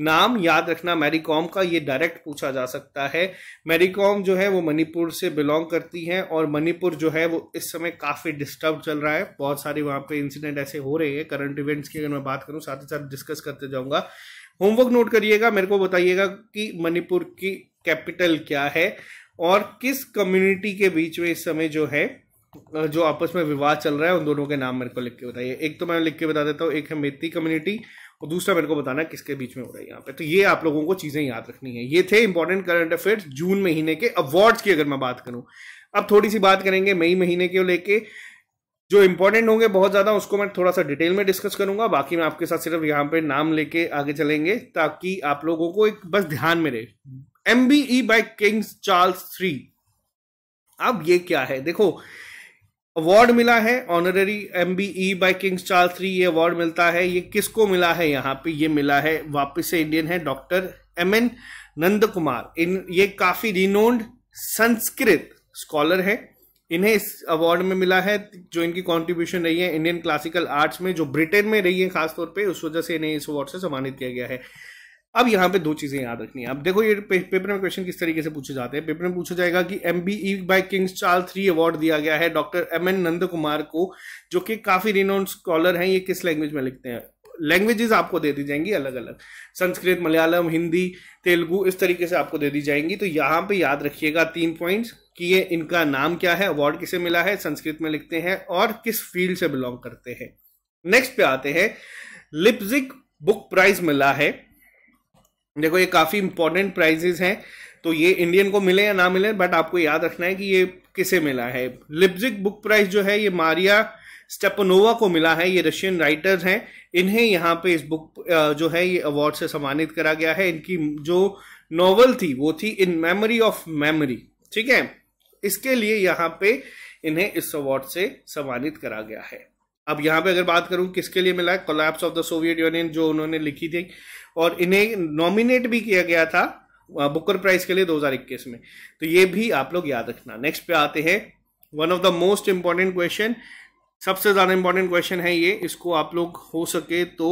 [SPEAKER 1] नाम याद रखना मैरी कॉम का ये डायरेक्ट पूछा जा सकता है मैरी कॉम जो है वो मणिपुर से बिलोंग करती हैं और मणिपुर जो है वो इस समय काफ़ी डिस्टर्ब चल रहा है बहुत सारे वहाँ पे इंसिडेंट ऐसे हो रहे हैं करंट इवेंट्स की अगर मैं बात करूँ साथ ही साथ डिस्कस करते जाऊँगा होमवर्क नोट करिएगा मेरे को बताइएगा कि मणिपुर की कैपिटल क्या है और किस कम्युनिटी के बीच में इस समय जो है जो आपस में विवाद चल रहा है उन दोनों के नाम मेरे को लिख के बताइए एक तो मैं लिख के बता देता हूँ एक है मेती कम्युनिटी और दूसरा मेरे को बताना किसके बीच में हो रहा है यहाँ पे तो ये आप लोगों को चीज़ें याद रखनी है ये थे इंपॉर्टेंट करंट अफेयर्स जून महीने के अवार्ड्स की अगर मैं बात करूं अब थोड़ी सी बात करेंगे मई महीने के लेके जो इंपॉर्टेंट होंगे बहुत ज़्यादा उसको मैं थोड़ा सा डिटेल में डिस्कस करूंगा बाकी मैं आपके साथ सिर्फ यहाँ पे नाम लेके आगे चलेंगे ताकि आप लोगों को एक बस ध्यान में रहे M B E by Kings Charles three अब ये क्या है देखो अवार्ड मिला है honorary M B E by Kings Charles three ये अवार्ड मिलता है ये किसको मिला है यहाँ पे ये मिला है वापस से इंडियन है doctor M N Nanda Kumar इन ये काफी रिनोन्ड संस्कृत स्कॉलर है इन्हें इस अवार्ड में मिला है जो इनकी कॉन्ट्रीब्यूशन रही है इंडियन क्लासिकल आर्ट्स में जो ब्रिटेन में रही है खासतौर पर उस वजह से इन्हें इस अवार्ड से सम्मानित किया गया है अब यहाँ पे दो चीज़ें याद रखनी है अब देखो ये पे, पेपर में क्वेश्चन किस तरीके से पूछे जाते हैं पेपर में पूछा जाएगा कि M B E by Kings Charles three award दिया गया है doctor M N Nanda Kumar को जो कि काफ़ी रिनोन स्कॉलर हैं ये किस लैंग्वेज में लिखते हैं लैंग्वेजेस आपको दे दी जाएंगी अलग अलग संस्कृत मलयालम हिंदी तेलुगु इस तरीके से आपको दे दी जाएंगी तो यहाँ पे याद रखिएगा तीन पॉइंट्स कि ये इनका नाम क्या है अवार्ड किसे मिला है संस्कृत में लिखते हैं और किस फील्ड से बिलोंग करते हैं नेक्स्ट पे आते हैं लिप्जिक बुक प्राइज मिला है देखो ये काफ़ी इंपॉर्टेंट प्राइजेज हैं तो ये इंडियन को मिले या ना मिले बट आपको याद रखना है कि ये किसे मिला है लिप्जिक बुक प्राइज जो है ये मारिया स्टेपनोवा को मिला है ये रशियन राइटर्स हैं इन्हें यहाँ पे इस बुक जो है ये अवार्ड से सम्मानित करा गया है इनकी जो नॉवल थी वो थी इन मेमोरी ऑफ मेमोरी ठीक है इसके लिए यहाँ पे इन्हें इस अवार्ड से सम्मानित करा गया है अब यहाँ पे अगर बात करूं किसके लिए मिला है collapse of the Soviet Union जो उन्होंने लिखी थी और इन्हें नॉमिनेट भी किया गया था बुकर प्राइज के लिए 2021 में तो ये भी आप लोग याद रखना नेक्स्ट पे आते हैं one of the most important question सबसे ज़्यादा इंपॉर्टेंट क्वेश्चन है ये इसको आप लोग हो सके तो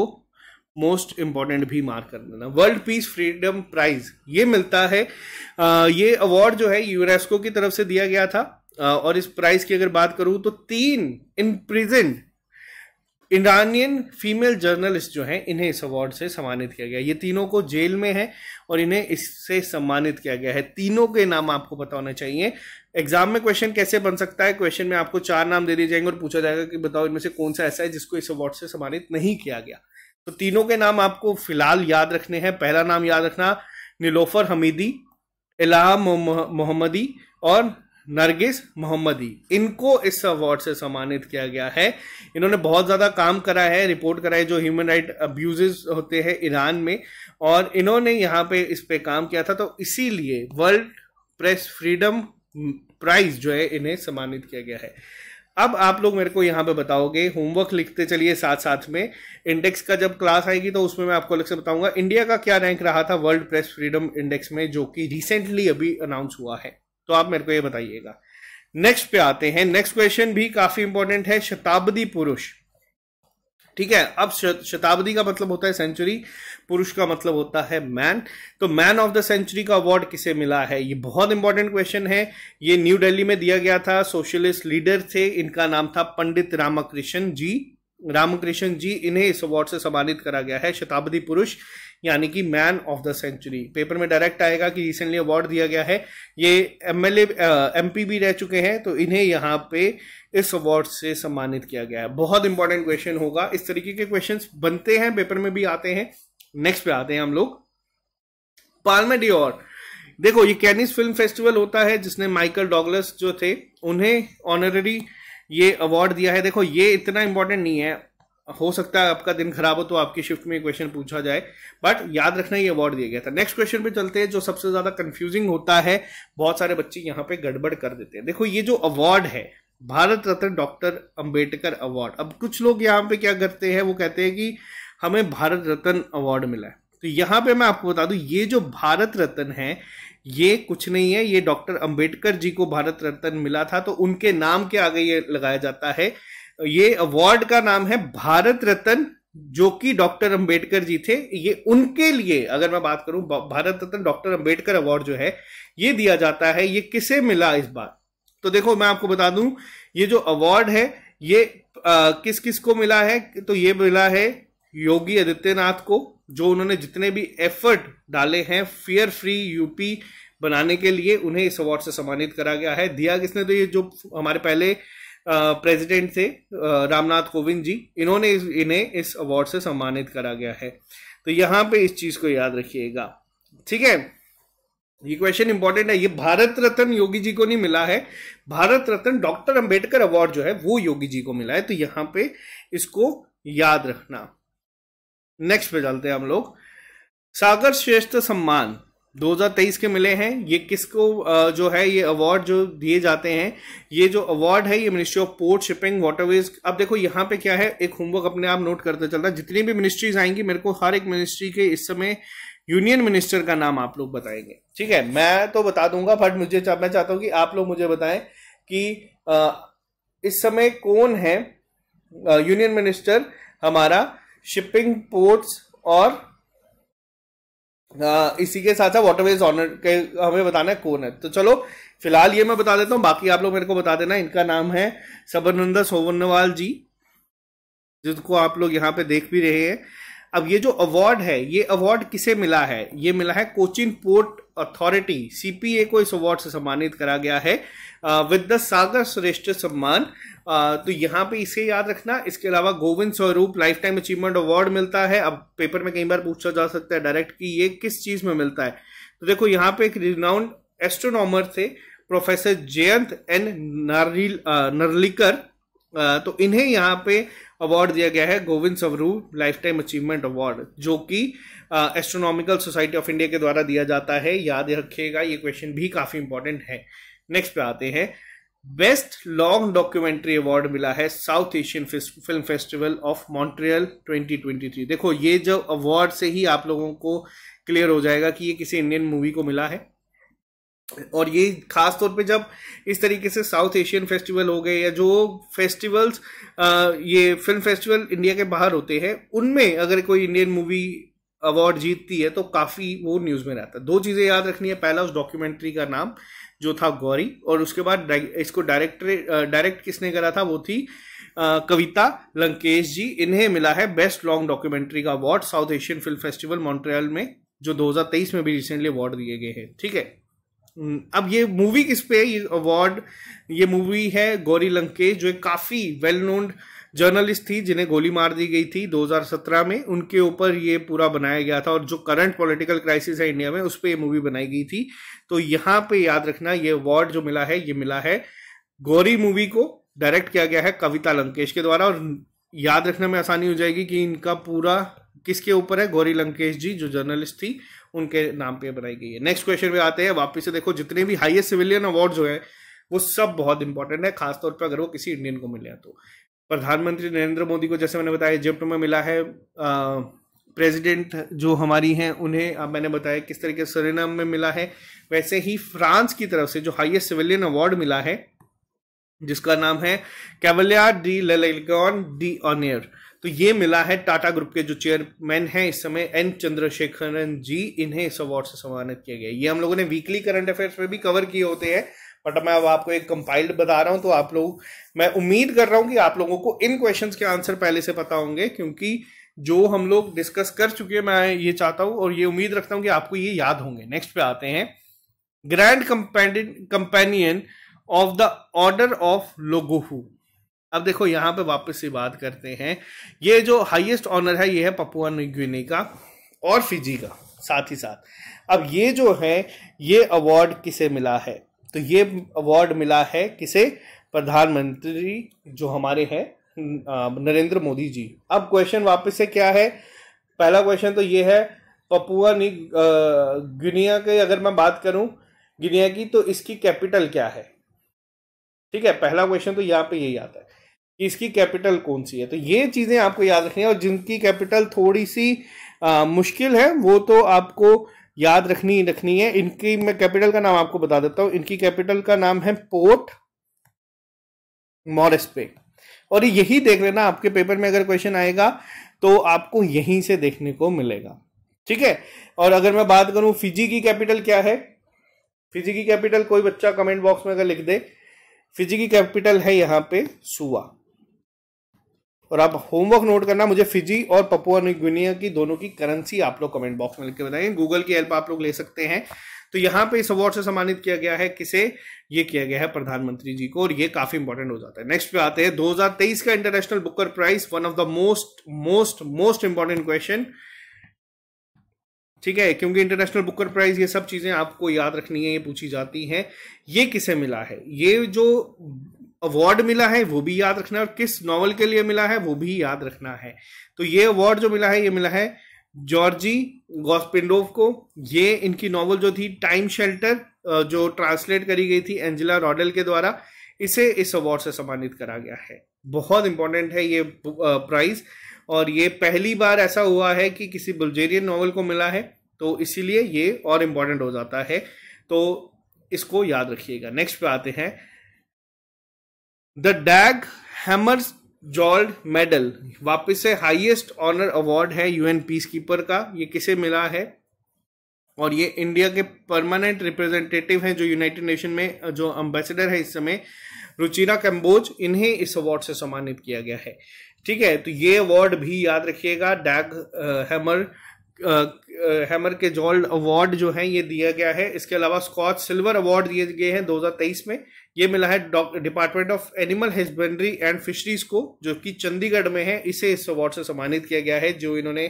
[SPEAKER 1] मोस्ट इंपॉर्टेंट भी मार्क कर देना वर्ल्ड पीस फ्रीडम प्राइज ये मिलता है आ, ये अवार्ड जो है यूनेस्को e की तरफ से दिया गया था आ, और इस प्राइज की अगर बात करूं तो तीन इन प्रेजेंट इंडानियन फीमेल जर्नलिस्ट जो हैं इन्हें इस अवार्ड से सम्मानित किया गया ये तीनों को जेल में है और इन्हें इससे सम्मानित किया गया है तीनों के नाम आपको पता होना चाहिए एग्जाम में क्वेश्चन कैसे बन सकता है क्वेश्चन में आपको चार नाम दे दिए जाएंगे और पूछा जाएगा कि बताओ इनमें से कौन सा ऐसा है जिसको इस अवार्ड से सम्मानित नहीं किया गया तो तीनों के नाम आपको फिलहाल याद रखने हैं पहला नाम याद रखना नीलोफर हमीदी इलाहा मोहम्मदी और नरगिस मोहम्मदी इनको इस अवार्ड से सम्मानित किया गया है इन्होंने बहुत ज़्यादा काम करा है रिपोर्ट करा है जो ह्यूमन राइट अब्यूजेस होते हैं ईरान में और इन्होंने यहाँ पे इस पे काम किया था तो इसीलिए वर्ल्ड प्रेस फ्रीडम प्राइज जो है इन्हें सम्मानित किया गया है अब आप लोग मेरे को यहाँ पे बताओगे होमवर्क लिखते चलिए साथ साथ में इंडेक्स का जब क्लास आएगी तो उसमें मैं आपको अलग से बताऊंगा इंडिया का क्या रैंक रहा था वर्ल्ड प्रेस फ्रीडम इंडेक्स में जो कि रिसेंटली अभी अनाउंस हुआ है तो आप मेरे को ये बताइएगा नेक्स्ट पे आते हैं नेक्स्ट क्वेश्चन भी काफी इंपॉर्टेंट है शताब्दी पुरुष ठीक है अब शताब्दी का मतलब होता है सेंचुरी पुरुष का मतलब होता है मैन तो मैन ऑफ द सेंचुरी का अवार्ड किसे मिला है ये बहुत इंपॉर्टेंट क्वेश्चन है ये न्यू दिल्ली में दिया गया था सोशलिस्ट लीडर थे इनका नाम था पंडित रामकृष्ण जी रामकृष्ण जी इन्हें इस अवार्ड से सम्मानित करा गया है शताब्दी पुरुष यानी कि man of the century paper में डायरेक्ट आएगा कि रिसेंटली अवार्ड दिया गया है ये एमएलए एमपी भी रह चुके हैं तो इन्हें यहाँ पे इस अवार्ड से सम्मानित किया गया है बहुत इंपॉर्टेंट क्वेश्चन होगा इस तरीके के क्वेश्चन बनते हैं पेपर में भी आते हैं नेक्स्ट पे आते हैं हम लोग पालमे और देखो ये कैनिस फिल्म फेस्टिवल होता है जिसने माइकल डॉगलस जो थे उन्हें ऑनररी ये अवार्ड दिया है देखो ये इतना इंपॉर्टेंट नहीं है हो सकता है आपका दिन खराब हो तो आपकी शिफ्ट में क्वेश्चन पूछा जाए बट याद रखना ये अवार्ड दिया गया था नेक्स्ट क्वेश्चन पे चलते हैं जो सबसे ज्यादा कंफ्यूजिंग होता है बहुत सारे बच्चे यहाँ पे गड़बड़ कर देते हैं देखो ये जो अवार्ड है भारत रत्न डॉक्टर अंबेडकर अवार्ड अब कुछ लोग यहाँ पे क्या करते हैं वो कहते हैं कि हमें भारत रत्न अवार्ड मिला है तो यहाँ पे मैं आपको बता दू ये जो भारत रत्न है ये कुछ नहीं है ये डॉक्टर अंबेडकर जी को भारत रत्न मिला था तो उनके नाम के आगे ये लगाया जाता है ये अवार्ड का नाम है भारत रत्न जो कि डॉक्टर अंबेडकर जी थे ये उनके लिए अगर मैं बात करूं भारत रत्न डॉक्टर अंबेडकर अवार्ड जो है ये दिया जाता है ये किसे मिला इस बार तो देखो मैं आपको बता दूं ये जो अवार्ड है ये आ, किस किस को मिला है तो ये मिला है योगी आदित्यनाथ को जो उन्होंने जितने भी एफर्ट डाले हैं फियर फ्री यूपी बनाने के लिए उन्हें इस अवार्ड से सम्मानित करा गया है दिया किसने तो ये जो हमारे पहले प्रेसिडेंट थे रामनाथ कोविंद जी इन्होंने इन्हें इस अवार्ड से सम्मानित करा गया है तो यहाँ पे इस चीज को याद रखिएगा ठीक है ये क्वेश्चन इंपॉर्टेंट है ये भारत रत्न योगी जी को नहीं मिला है भारत रत्न डॉक्टर अंबेडकर अवार्ड जो है वो योगी जी को मिला है तो यहाँ पे इसको याद रखना नेक्स्ट पे चलते हैं हम लोग सागर श्रेष्ठ सम्मान 2023 के मिले हैं ये किसको जो है ये अवार्ड जो दिए जाते हैं ये जो अवार्ड है ये Ministry of Port Shipping Waterways अब देखो यहाँ पे क्या है एक होमवर्क अपने आप नोट करते चलता है जितनी भी मिनिस्ट्रीज आएंगी मेरे को हर एक मिनिस्ट्री के इस समय यूनियन मिनिस्टर का नाम आप लोग बताएंगे ठीक है मैं तो बता दूंगा बट मुझे चा, मैं चाहता हूँ कि आप लोग मुझे बताएं कि आ, इस समय कौन है यूनियन मिनिस्टर हमारा शिपिंग पोर्ट्स और हाँ, इसी के साथ साथ वाटरवेज ऑनर के हमें बताना है कौन है तो चलो फिलहाल ये मैं बता देता हूँ बाकी आप लोग मेरे को बता देना इनका नाम है सबनंदा सोवनवाल जी जिनको आप लोग यहाँ पे देख भी रहे हैं अब ये जो अवार्ड है ये अवार्ड किसे मिला है ये मिला है कोचिन पोर्ट अथॉरिटी सीपीए को इस अवार्ड से सम्मानित करा गया है विद द सागर श्रेष्ठ सम्मान तो यहाँ पे इसे याद रखना इसके अलावा गोविंद स्वरूप लाइफ टाइम अचीवमेंट अवार्ड मिलता है अब पेपर में कई बार पूछा जा सकता है डायरेक्ट कि ये किस चीज में मिलता है तो देखो यहाँ पे एक रिनाउंड एस्ट्रोनॉमर थे प्रोफेसर जयंत एन नरलिकर तो इन्हें यहाँ पे अवार्ड दिया गया है गोविंद स्वरूप लाइफ टाइम अचीवमेंट अवार्ड जो कि एस्ट्रोनॉमिकल सोसाइटी ऑफ इंडिया के द्वारा दिया जाता है याद रखिएगा ये क्वेश्चन भी काफ़ी इंपॉर्टेंट है नेक्स्ट पे आते हैं बेस्ट लॉन्ग डॉक्यूमेंट्री अवार्ड मिला है South Asian film festival of Montreal 2023 देखो ये जो अवार्ड से ही आप लोगों को क्लियर हो जाएगा कि ये किसी इंडियन मूवी को मिला है और ये खास तौर पे जब इस तरीके से साउथ एशियन फेस्टिवल हो गए या जो फेस्टिवल्स ये फिल्म फेस्टिवल इंडिया के बाहर होते हैं उनमें अगर कोई इंडियन मूवी अवार्ड जीतती है तो काफ़ी वो न्यूज़ में रहता है दो चीज़ें याद रखनी है पहला उस डॉक्यूमेंट्री का नाम जो था गौरी और उसके बाद इसको डायरेक्टर डायरेक्ट किसने करा था वो थी कविता लंकेश जी इन्हें मिला है बेस्ट लॉन्ग डॉक्यूमेंट्री का award South Asian film festival Montreal में जो 2023 में भी रिसेंटली अवार्ड दिए गए हैं ठीक है अब ये मूवी किस पे ये अवार्ड ये मूवी है गौरी लंकेश जो एक काफ़ी वेल नोन्ड जर्नलिस्ट थी जिन्हें गोली मार दी गई थी 2017 में उनके ऊपर ये पूरा बनाया गया था और जो करंट पॉलिटिकल क्राइसिस है इंडिया में उस पर मूवी बनाई गई थी तो यहाँ पे याद रखना ये अवार्ड जो मिला है ये मिला है गौरी मूवी को डायरेक्ट किया गया है कविता लंकेश के द्वारा और याद रखने में आसानी हो जाएगी कि इनका पूरा किसके ऊपर है गौरी लंकेश जी जो जर्नलिस्ट थी उनके नाम पे बनाई गई है नेक्स्ट क्वेश्चन पे आते हैं वापस से देखो जितने भी हाईएस्ट सिविलियन अवार्ड जो है वो सब बहुत इंपॉर्टेंट है खासतौर पर अगर वो किसी इंडियन को मिले तो प्रधानमंत्री नरेंद्र मोदी को जैसे मैंने बताया इजिप्ट में मिला है प्रेसिडेंट जो हमारी हैं उन्हें अब मैंने बताया किस तरीके सरेनाम में मिला है वैसे ही फ्रांस की तरफ से जो हाईएस्ट सिविलियन अवार्ड मिला है जिसका नाम है कैवलिया डी लेलेगॉन डी ऑनियर तो ये मिला है टाटा ग्रुप के जो चेयरमैन हैं इस समय एन चंद्रशेखरन जी इन्हें इस अवार्ड से सम्मानित किया गया ये हम लोगों ने वीकली करंट अफेयर्स में भी कवर किए होते हैं बट मैं अब आपको एक कंपाइल्ड बता रहा हूं तो आप लोग मैं उम्मीद कर रहा हूं कि आप लोगों को इन क्वेश्चंस के आंसर पहले से पता होंगे क्योंकि जो हम लोग डिस्कस कर चुके हैं मैं ये चाहता हूं और ये उम्मीद रखता हूं कि आपको ये याद होंगे नेक्स्ट पे आते हैं grand companion of the order of Logohu अब देखो यहाँ पे वापस से बात करते हैं ये जो हाईएस्ट ऑनर है ये है पपुआ न्यूगिनी का और फिजी का साथ ही साथ अब ये जो है ये अवार्ड किसे मिला है तो ये अवार्ड मिला है किसे प्रधानमंत्री जो हमारे हैं नरेंद्र मोदी जी अब क्वेश्चन वापस से क्या है पहला क्वेश्चन तो ये है पपुआ नी गिनिया की अगर मैं बात करूं गिनिया की तो इसकी कैपिटल क्या है ठीक है पहला क्वेश्चन तो यहाँ पे यही आता है कि इसकी कैपिटल कौन सी है तो ये चीज़ें आपको याद रखनी है और जिनकी कैपिटल थोड़ी सी आ, मुश्किल है वो तो आपको याद रखनी रखनी है इनकी मैं कैपिटल का नाम आपको बता देता हूँ इनकी कैपिटल का नाम है पोर्ट मॉरिस पे और यही देख लेना आपके पेपर में अगर क्वेश्चन आएगा तो आपको यहीं से देखने को मिलेगा ठीक है और अगर मैं बात करूं फिजी की कैपिटल क्या है फिजी की कैपिटल कोई बच्चा कमेंट बॉक्स में अगर लिख दे फिजी की कैपिटल है यहां पे सुआ और आप होमवर्क नोट करना मुझे फिजी और पपुआ निगुनिया की दोनों की करेंसी आप लोग कमेंट बॉक्स में लिख के बताएं गूगल की हेल्प आप लोग ले सकते हैं तो यहाँ पे इस अवार्ड से सम्मानित किया गया है किसे ये किया गया है प्रधानमंत्री जी को और ये काफी इंपॉर्टेंट हो जाता है नेक्स्ट पे आते हैं 2023 का international Booker prize one of the most most most important question ठीक है क्योंकि इंटरनेशनल बुकर प्राइज ये सब चीजें आपको याद रखनी है ये पूछी जाती हैं ये किसे मिला है ये जो अवार्ड मिला है वो भी याद रखना है और किस नॉवल के लिए मिला है वो भी याद रखना है तो ये अवार्ड जो मिला है ये मिला है जॉर्जी गॉस्पिंडोव को ये इनकी नॉवल जो थी टाइम शेल्टर जो ट्रांसलेट करी गई थी एंजिला रॉडल के द्वारा इसे इस अवार्ड से सम्मानित करा गया है बहुत इंपॉर्टेंट है ये प्राइज और ये पहली बार ऐसा हुआ है कि किसी बुल्जेरियन नॉवल को मिला है तो इसीलिए ये और इम्पॉर्टेंट हो जाता है तो इसको याद रखिएगा नेक्स्ट पे आते हैं the Dag Hammarskjold medal वापस से हाईएस्ट ऑनर अवार्ड है यूएन पीस कीपर का ये किसे मिला है और ये इंडिया के परमानेंट रिप्रेजेंटेटिव हैं जो यूनाइटेड नेशन में जो अम्बेसडर है इस समय रुचिरा कैम्बोज इन्हें इस अवार्ड से सम्मानित किया गया है ठीक है तो ये अवार्ड भी याद रखिएगा डैग हैमर हैमर के जॉल्ड अवार्ड जो है ये दिया गया है इसके अलावा स्कॉच सिल्वर अवार्ड दिए गए हैं 2023 में ये मिला है department of animal husbandry and fisheries को जो कि चंडीगढ़ में है इसे इस अवार्ड से सम्मानित किया गया है जो इन्होंने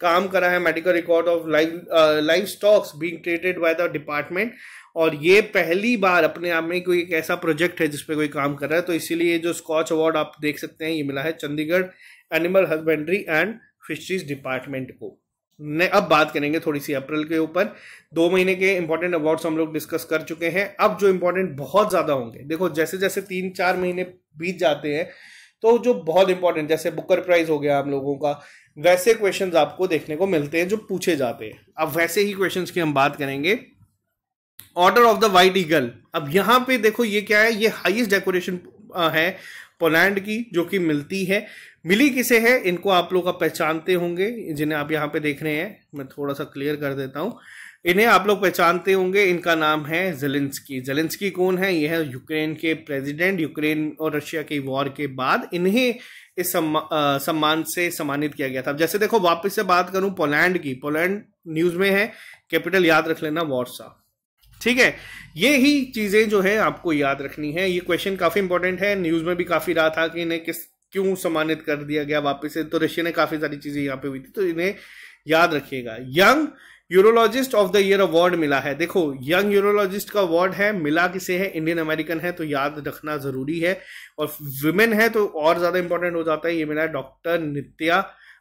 [SPEAKER 1] काम करा है medical record of live livestocks being treated by the department और ये पहली बार अपने आप में कोई एक ऐसा प्रोजेक्ट है जिसपे कोई काम कर रहा है तो इसीलिए जो स्कॉच अवार्ड आप देख सकते हैं ये मिला है Chandigarh animal husbandry and fisheries department को ने अब बात करेंगे थोड़ी सी अप्रैल के ऊपर दो महीने के इंपॉर्टेंट अवार्ड्स हम लोग डिस्कस कर चुके हैं अब जो इंपॉर्टेंट बहुत ज्यादा होंगे देखो जैसे जैसे तीन चार महीने बीत जाते हैं तो जो बहुत इंपॉर्टेंट जैसे बुकर प्राइज हो गया हम लोगों का वैसे क्वेश्चंस आपको देखने को मिलते हैं जो पूछे जाते हैं अब वैसे ही क्वेश्चन की हम बात करेंगे order of the white eagle अब यहां पे देखो ये क्या है ये हाइस्ट डेकोरेशन है पोलैंड की जो कि मिलती है मिली किसे है इनको आप लोग आप पहचानते होंगे जिन्हें आप यहाँ पे देख रहे हैं मैं थोड़ा सा क्लियर कर देता हूँ इन्हें आप लोग पहचानते होंगे इनका नाम है जेलेंस्की जेलेंस्की कौन है यह है यूक्रेन के प्रेसिडेंट यूक्रेन और रशिया के वॉर के बाद इन्हें इस सम्मान से सम्मानित किया गया था जैसे देखो वापस से बात करूं पोलैंड की पोलैंड न्यूज में है कैपिटल याद रख लेना वॉर्सा ठीक है ये ही चीज़ें जो है आपको याद रखनी है ये क्वेश्चन काफ़ी इंपॉर्टेंट है न्यूज़ में भी काफ़ी रहा था कि इन्हें किस क्यों सम्मानित कर दिया गया वापस से तो रशिया ने काफ़ी सारी चीज़ें यहाँ पे हुई थी तो इन्हें याद रखिएगा young urologist of the year award मिला है देखो यंग यूरोलॉजिस्ट का अवार्ड है मिला किसे है इंडियन अमेरिकन है तो याद रखना ज़रूरी है और वुमेन है तो और ज़्यादा इंपॉर्टेंट हो जाता है ये मिला है डॉक्टर नित्या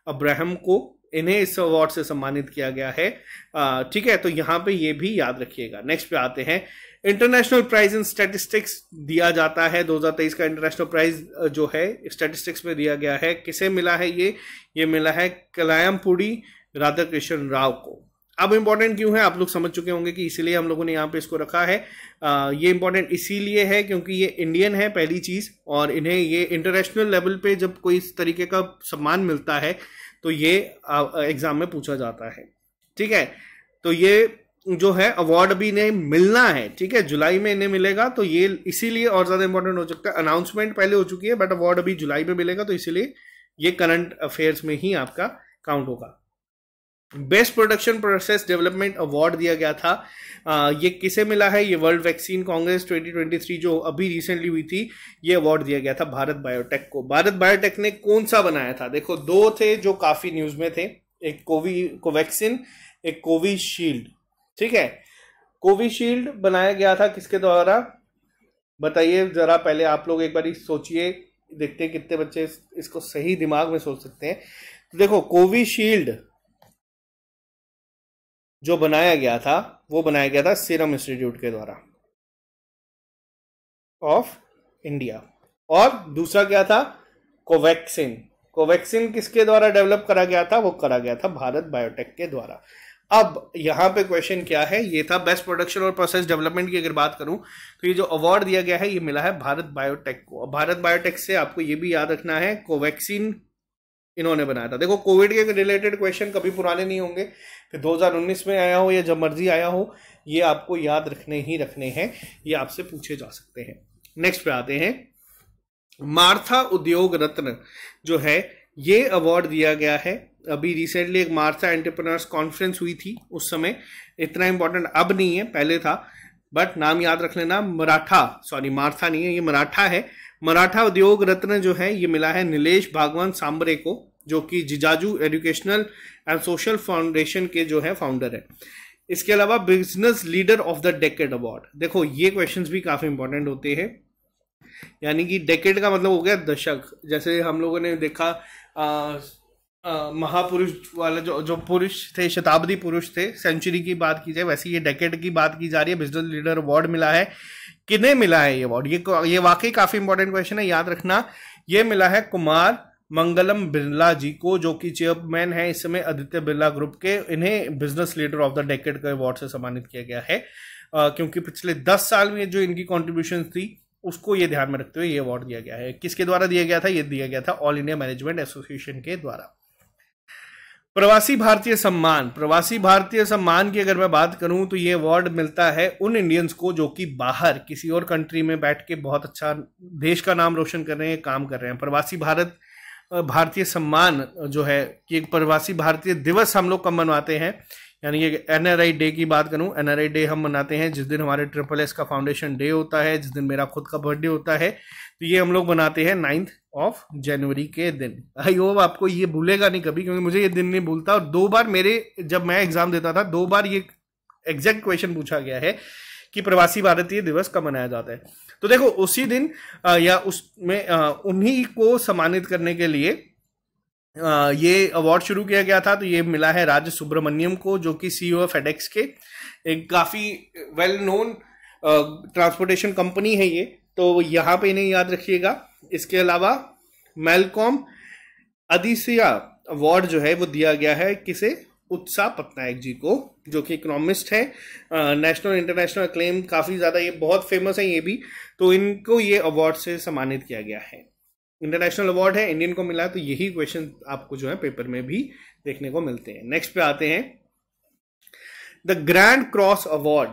[SPEAKER 1] अब्राहम को इन्हें इस अवार्ड से सम्मानित किया गया है ठीक है तो यहाँ पे ये भी याद रखिएगा नेक्स्ट पे आते हैं इंटरनेशनल प्राइज इन स्टैटिस्टिक्स दिया जाता है 2023 का इंटरनेशनल प्राइज जो है स्टैटिस्टिक्स में दिया गया है किसे मिला है ये ये मिला है कलायमपुरी राधा कृष्ण राव को अब इम्पॉर्टेंट क्यों है आप लोग समझ चुके होंगे कि इसीलिए हम लोगों ने यहाँ पे इसको रखा है आ, ये इम्पॉर्टेंट इसीलिए है क्योंकि ये इंडियन है पहली चीज़ और इन्हें ये इंटरनेशनल लेवल पे जब कोई इस तरीके का सम्मान मिलता है तो ये एग्जाम में पूछा जाता है ठीक है तो ये जो है अवार्ड भी इन्हें मिलना है ठीक है जुलाई में इन्हें मिलेगा तो ये इसीलिए और ज़्यादा इंपॉर्टेंट हो सकता है अनाउंसमेंट पहले हो चुकी है बट अवार्ड अभी जुलाई में मिलेगा तो इसीलिए ये करंट अफेयर्स में ही आपका काउंट होगा best production process development award दिया गया था आ, ये किसे मिला है ये वर्ल्ड वैक्सीन कांग्रेस 2023 जो अभी रिसेंटली हुई थी ये अवार्ड दिया गया था भारत बायोटेक को भारत बायोटेक ने कौन सा बनाया था देखो दो थे जो काफ़ी न्यूज़ में थे एक कोवी कोवैक्सीन एक कोविशील्ड ठीक है कोविशील्ड बनाया गया था किसके द्वारा बताइए ज़रा पहले आप लोग एक बार सोचिए देखते हैं कितने बच्चे इसको सही दिमाग में सोच सकते हैं तो देखो कोविशील्ड जो बनाया गया था वो बनाया गया था सीरम इंस्टीट्यूट के द्वारा ऑफ इंडिया और दूसरा क्या था कोवैक्सिन कोवैक्सिन किसके द्वारा डेवलप करा गया था वो करा गया था भारत बायोटेक के द्वारा अब यहाँ पे क्वेश्चन क्या है ये था बेस्ट प्रोडक्शन और प्रोसेस डेवलपमेंट की अगर बात करूं तो ये जो अवार्ड दिया गया है ये मिला है भारत बायोटेक को भारत बायोटेक से आपको ये भी याद रखना है कोवैक्सीन इन्होंने बनाया था देखो कोविड के रिलेटेड क्वेश्चन कभी पुराने नहीं होंगे कि 2019 में आया हो या जब मर्जी आया हो ये आपको याद रखने ही रखने हैं ये आपसे पूछे जा सकते हैं नेक्स्ट पे आते हैं मार्था उद्योग रत्न जो है ये अवार्ड दिया गया है अभी रिसेंटली एक मार्था एंटरप्रेनर्स कॉन्फ्रेंस हुई थी उस समय इतना इंपॉर्टेंट अब नहीं है पहले था बट नाम याद रख लेना मराठा सॉरी मार्था नहीं है ये मराठा है मराठा उद्योग रत्न जो है ये मिला है नीलेष भागवान सांबरे को जो कि Jijau educational and social foundation के जो है फाउंडर है इसके अलावा business leader of the decade award देखो ये क्वेश्चंस भी काफ़ी इंपॉर्टेंट होते हैं यानी कि डेकेड का मतलब हो गया दशक जैसे हम लोगों ने देखा आ, महापुरुष वाला जो जो पुरुष थे शताब्दी पुरुष थे सेंचुरी की बात की जाए वैसे ये डेकेड की बात की जा रही है बिजनेस लीडर अवार्ड मिला है किन्हें मिला है ये अवार्ड ये ये वाकई काफ़ी इंपॉर्टेंट क्वेश्चन है याद रखना ये मिला है कुमार मंगलम बिरला जी को जो कि चेयरमैन है इस समय आदित्य बिरला ग्रुप के इन्हें business leader of the decade का अवार्ड से सम्मानित किया गया है आ, क्योंकि पिछले दस साल में जो इनकी कॉन्ट्रीब्यूशन थी उसको ये ध्यान में रखते हुए ये अवार्ड दिया गया है किसके द्वारा दिया गया था ये दिया गया था ऑल इंडिया मैनेजमेंट एसोसिएशन के द्वारा प्रवासी भारतीय सम्मान प्रवासी भारतीय सम्मान की अगर मैं बात करूं तो ये अवार्ड मिलता है उन इंडियंस को जो कि बाहर किसी और कंट्री में बैठ के बहुत अच्छा देश का नाम रोशन कर रहे हैं काम कर रहे हैं प्रवासी भारत भारतीय सम्मान जो है कि एक प्रवासी भारतीय दिवस हम लोग कब मनवाते हैं यानी कि एन आर आई डे की बात करूं एन आर आई डे हम मनाते हैं जिस दिन हमारे ट्रिपल एस का फाउंडेशन डे होता है जिस दिन मेरा खुद का बर्थडे होता है तो ये हम लोग मनाते हैं नाइन्थ ऑफ जनवरी के दिन आई होप आपको ये भूलेगा नहीं कभी क्योंकि मुझे ये दिन नहीं भूलता और दो बार मेरे जब मैं एग्जाम देता था दो बार ये एग्जैक्ट क्वेश्चन पूछा गया है कि प्रवासी भारतीय दिवस कब मनाया जाता है तो देखो उसी दिन आ, या उसमें उन्हीं को सम्मानित करने के लिए आ, ये अवार्ड शुरू किया गया था तो ये मिला है राज सुब्रमण्यम को जो कि सी ओ एफ एडेक्स के एक काफ़ी वेल नोन ट्रांसपोर्टेशन कंपनी है ये तो यहाँ पे इन्हें याद रखिएगा इसके अलावा मेलकॉम अदिसिया अवार्ड जो है वो दिया गया है किसे उत्साह पटनायक जी को जो कि इकोनॉमिस्ट है नेशनल इंटरनेशनल क्लेम काफ़ी ज़्यादा ये बहुत फेमस है ये भी तो इनको ये अवार्ड से सम्मानित किया गया है इंटरनेशनल अवार्ड है इंडियन को मिला तो यही क्वेश्चन आपको जो है पेपर में भी देखने को मिलते हैं नेक्स्ट पे आते हैं द ग्रैंड क्रॉस अवार्ड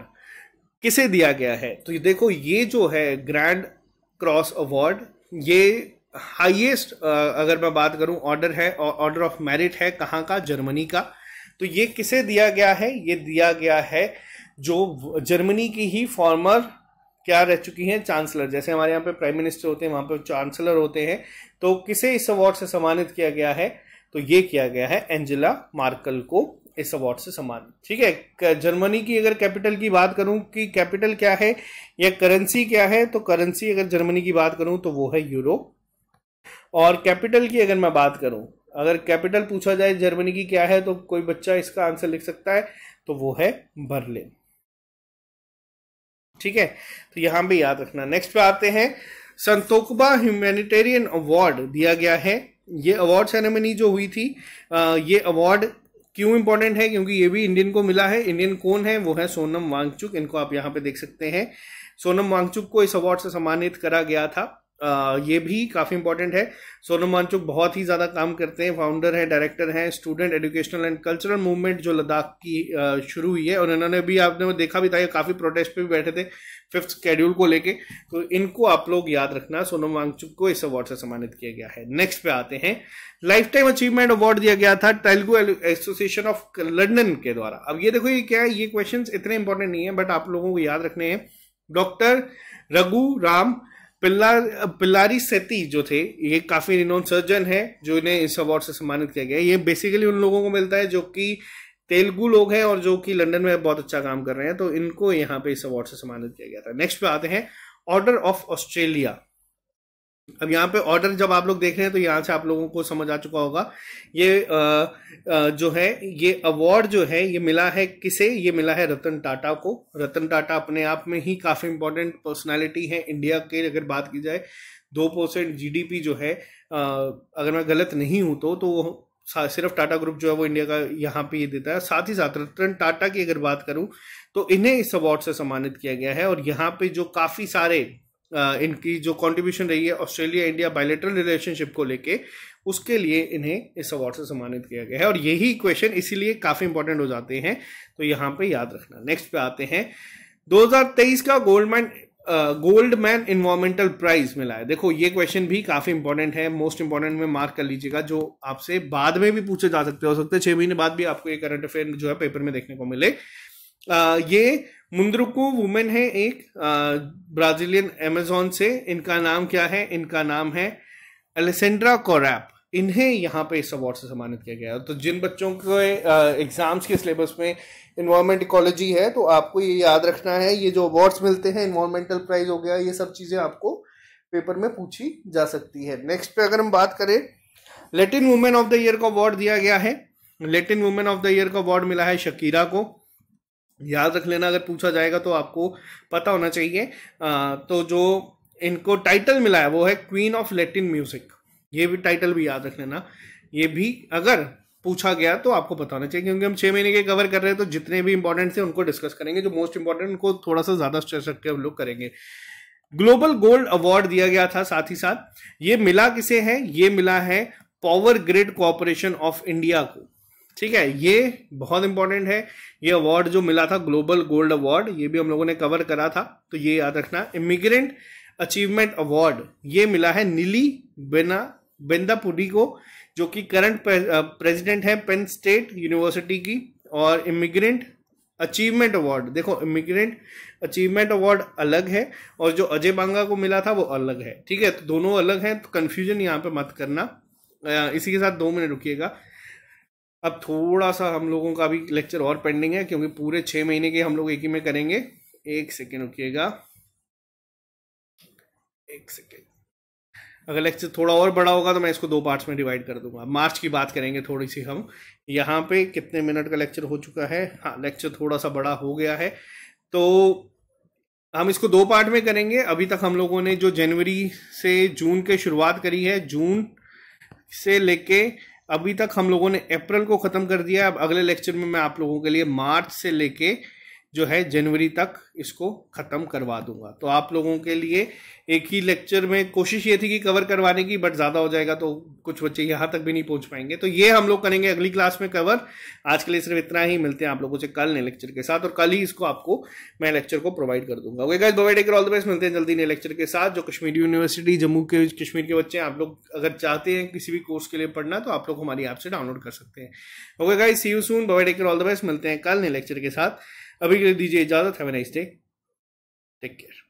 [SPEAKER 1] किसे दिया गया है तो ये देखो ये जो है ग्रैंड क्रॉस अवार्ड ये हाईएस्ट अगर मैं बात करूं ऑर्डर है ऑर्डर ऑफ मेरिट है कहाँ का जर्मनी का तो ये किसे दिया गया है ये दिया गया है जो जर्मनी की ही फॉर्मर क्या रह चुकी हैं चांसलर जैसे हमारे यहाँ पे प्राइम मिनिस्टर होते हैं वहाँ पे चांसलर होते हैं तो किसे इस अवार्ड से सम्मानित किया गया है तो ये किया गया है एंजेला मार्कल को इस अवार्ड से सम्मानित ठीक है जर्मनी की अगर कैपिटल की बात करूं कि कैपिटल क्या है या करेंसी क्या है तो करेंसी अगर जर्मनी की बात करूं तो वो है यूरो और कैपिटल की अगर मैं बात करूं अगर कैपिटल पूछा जाए जर्मनी की क्या है तो कोई बच्चा इसका आंसर लिख सकता है तो वो है बर्लिन ठीक है तो यहां भी याद रखना नेक्स्ट पे आते हैं संतोकबा ह्यूमैनिटेरियन अवार्ड दिया गया है ये अवार्ड सेरेमनी जो हुई थी आ, ये अवार्ड क्यों इंपॉर्टेंट है क्योंकि ये भी इंडियन को मिला है इंडियन कौन है वो है सोनम वांगचुक इनको आप यहाँ पे देख सकते हैं सोनम वांगचुक को इस अवार्ड से सम्मानित करा गया था ये भी काफ़ी इंपॉर्टेंट है सोनम मानचुक बहुत ही ज़्यादा काम करते हैं फाउंडर हैं डायरेक्टर हैं student educational and cultural movement जो लद्दाख की शुरू हुई है और इन्होंने भी आपने देखा भी था काफ़ी प्रोटेस्ट पे भी बैठे थे फिफ्थ स्केड्यूल को लेके तो इनको आप लोग याद रखना सोनम मांगचुक को इस अवार्ड से सम्मानित किया गया है नेक्स्ट पे आते हैं लाइफ टाइम अचीवमेंट अवार्ड दिया गया था तेलुगु एसोसिएशन ऑफ लंडन के द्वारा अब ये देखो ये क्या है ये क्वेश्चन इतने इंपॉर्टेंट नहीं है बट आप लोगों को याद रखने हैं doctor Raghuram Pillar Pillarisetti जो थे ये काफ़ी रिनोन सर्जन है जो इन्हें इस अवार्ड से सम्मानित किया गया ये बेसिकली उन लोगों को मिलता है जो कि तेलुगु लोग हैं और जो कि लंदन में बहुत अच्छा काम कर रहे हैं तो इनको यहाँ पे इस अवार्ड से सम्मानित किया गया था नेक्स्ट पे आते हैं ऑर्डर ऑफ ऑस्ट्रेलिया अब यहाँ पे ऑर्डर जब आप लोग देख रहे हैं तो यहाँ से आप लोगों को समझ आ चुका होगा ये आ, आ, जो है ये अवार्ड जो है ये मिला है किसे ये मिला है रतन टाटा को रतन टाटा अपने आप में ही काफ़ी इंपॉर्टेंट पर्सनालिटी है इंडिया के अगर बात की जाए दो परसेंट जी जो है आ, अगर मैं गलत नहीं हूं तो, तो सिर्फ टाटा ग्रुप जो है वो इंडिया का यहाँ पे ये देता है साथ ही साथ रतन टाटा की अगर बात करूं तो इन्हें इस अवार्ड से सम्मानित किया गया है और यहाँ पे जो काफ़ी सारे इनकी जो कंट्रीब्यूशन रही है ऑस्ट्रेलिया इंडिया बायोलेटरल रिलेशनशिप को लेके उसके लिए इन्हें इस अवार्ड से सम्मानित किया गया है और यही क्वेश्चन इसीलिए काफ़ी इंपॉर्टेंट हो जाते हैं तो यहाँ पे याद रखना नेक्स्ट पे आते हैं 2023 का Goldman Goldman environmental prize मिला है देखो ये क्वेश्चन भी काफ़ी इंपॉर्टेंट है मोस्ट इंपॉर्टेंट में मार्क कर लीजिएगा जो आपसे बाद में भी पूछे जा सकते हो सकते हैं छः महीने बाद भी आपको ये करंट अफेयर जो है पेपर में देखने को मिले आ, ये मुंद्रुकू वुमेन है एक ब्राजीलियन एमेजोन से इनका नाम क्या है इनका नाम है एलेसेंड्रा कोरैप इन्हें यहाँ पे इस अवार्ड से सम्मानित किया गया तो जिन बच्चों को एग्जाम्स के सिलेबस में इन्वायरमेंट इकोलॉजी है तो आपको ये याद रखना है ये जो अवार्ड्स मिलते हैं इन्वायरमेंटल प्राइज हो गया ये सब चीज़ें आपको पेपर में पूछी जा सकती है नेक्स्ट पे अगर हम बात करें Latin women of the year का अवार्ड दिया गया है Latin women of the year का अवार्ड मिला है शकीरा को याद रख लेना अगर पूछा जाएगा तो आपको पता होना चाहिए आ, तो जो इनको टाइटल मिला है वो है क्वीन ऑफ लेटिन म्यूजिक ये भी टाइटल भी याद रख लेना ये भी अगर पूछा गया तो आपको पता होना चाहिए क्योंकि हम छः महीने के कवर कर रहे हैं तो जितने भी इंपॉर्टेंट थे उनको डिस्कस करेंगे जो मोस्ट इंपॉर्टेंट उनको थोड़ा सा ज़्यादा स्ट्रेस रख के हम लोग करेंगे ग्लोबल गोल्ड अवार्ड दिया गया था साथ ही साथ ये मिला किसे है ये मिला है power grid corporation of India को ठीक है ये बहुत इंपॉर्टेंट है ये अवार्ड जो मिला था ग्लोबल गोल्ड अवार्ड ये भी हम लोगों ने कवर करा था तो ये याद रखना इमिग्रेंट अचीवमेंट अवार्ड ये मिला है नीली बेना बेंदापुरी को जो कि करंट प्रेसिडेंट है पेन स्टेट यूनिवर्सिटी की और इमिग्रेंट अचीवमेंट अवार्ड देखो इमिग्रेंट अचीवमेंट अवार्ड अलग है और जो अजय बांगा को मिला था वो अलग है ठीक है तो दोनों अलग हैं तो कन्फ्यूजन यहाँ पे मत करना इसी के साथ दो मिनट रुकिएगा अब थोड़ा सा हम लोगों का भी लेक्चर और पेंडिंग है क्योंकि पूरे छः महीने के हम लोग एक ही में करेंगे एक सेकेंड रुकीगा एक सेकेंड अगर लेक्चर थोड़ा और बड़ा होगा तो मैं इसको दो पार्ट्स में डिवाइड कर दूंगा मार्च की बात करेंगे थोड़ी सी हम यहाँ पे कितने मिनट का लेक्चर हो चुका है हाँ लेक्चर थोड़ा सा बड़ा हो गया है तो हम इसको दो पार्ट में करेंगे अभी तक हम लोगों ने जो जनवरी से जून के शुरुआत करी है जून से लेके अभी तक हम लोगों ने अप्रैल को ख़त्म कर दिया अब अगले लेक्चर में मैं आप लोगों के लिए मार्च से लेके जो है जनवरी तक इसको ख़त्म करवा दूंगा तो आप लोगों के लिए एक ही लेक्चर में कोशिश ये थी कि कवर करवाने की बट ज़्यादा हो जाएगा तो कुछ बच्चे यहाँ तक भी नहीं पहुँच पाएंगे तो ये हम लोग करेंगे अगली क्लास में कवर आज के लिए सिर्फ इतना ही मिलते हैं आप लोगों से कल नए लेक्चर के साथ और कल ही इसको आपको मैं लेक्चर को प्रोवाइड कर दूंगा वे गाइज बोवाइड ऑल द बेस्ट मिलते हैं जल्दी नए लेक्चर के साथ जो कश्मीर यूनिवर्सिटी जम्मू के कश्मीर के बच्चे आप लोग अगर चाहते हैं किसी भी कोर्स के लिए पढ़ना तो आप लोग हमारी ऐप से डाउनलोड कर सकते हैं okay guys see you soon बोवाइड ऑल द बेस्ट मिलते हैं कल नए लेक्चर के साथ अभी के लिए दीजिए इजाज़त have a nice day take care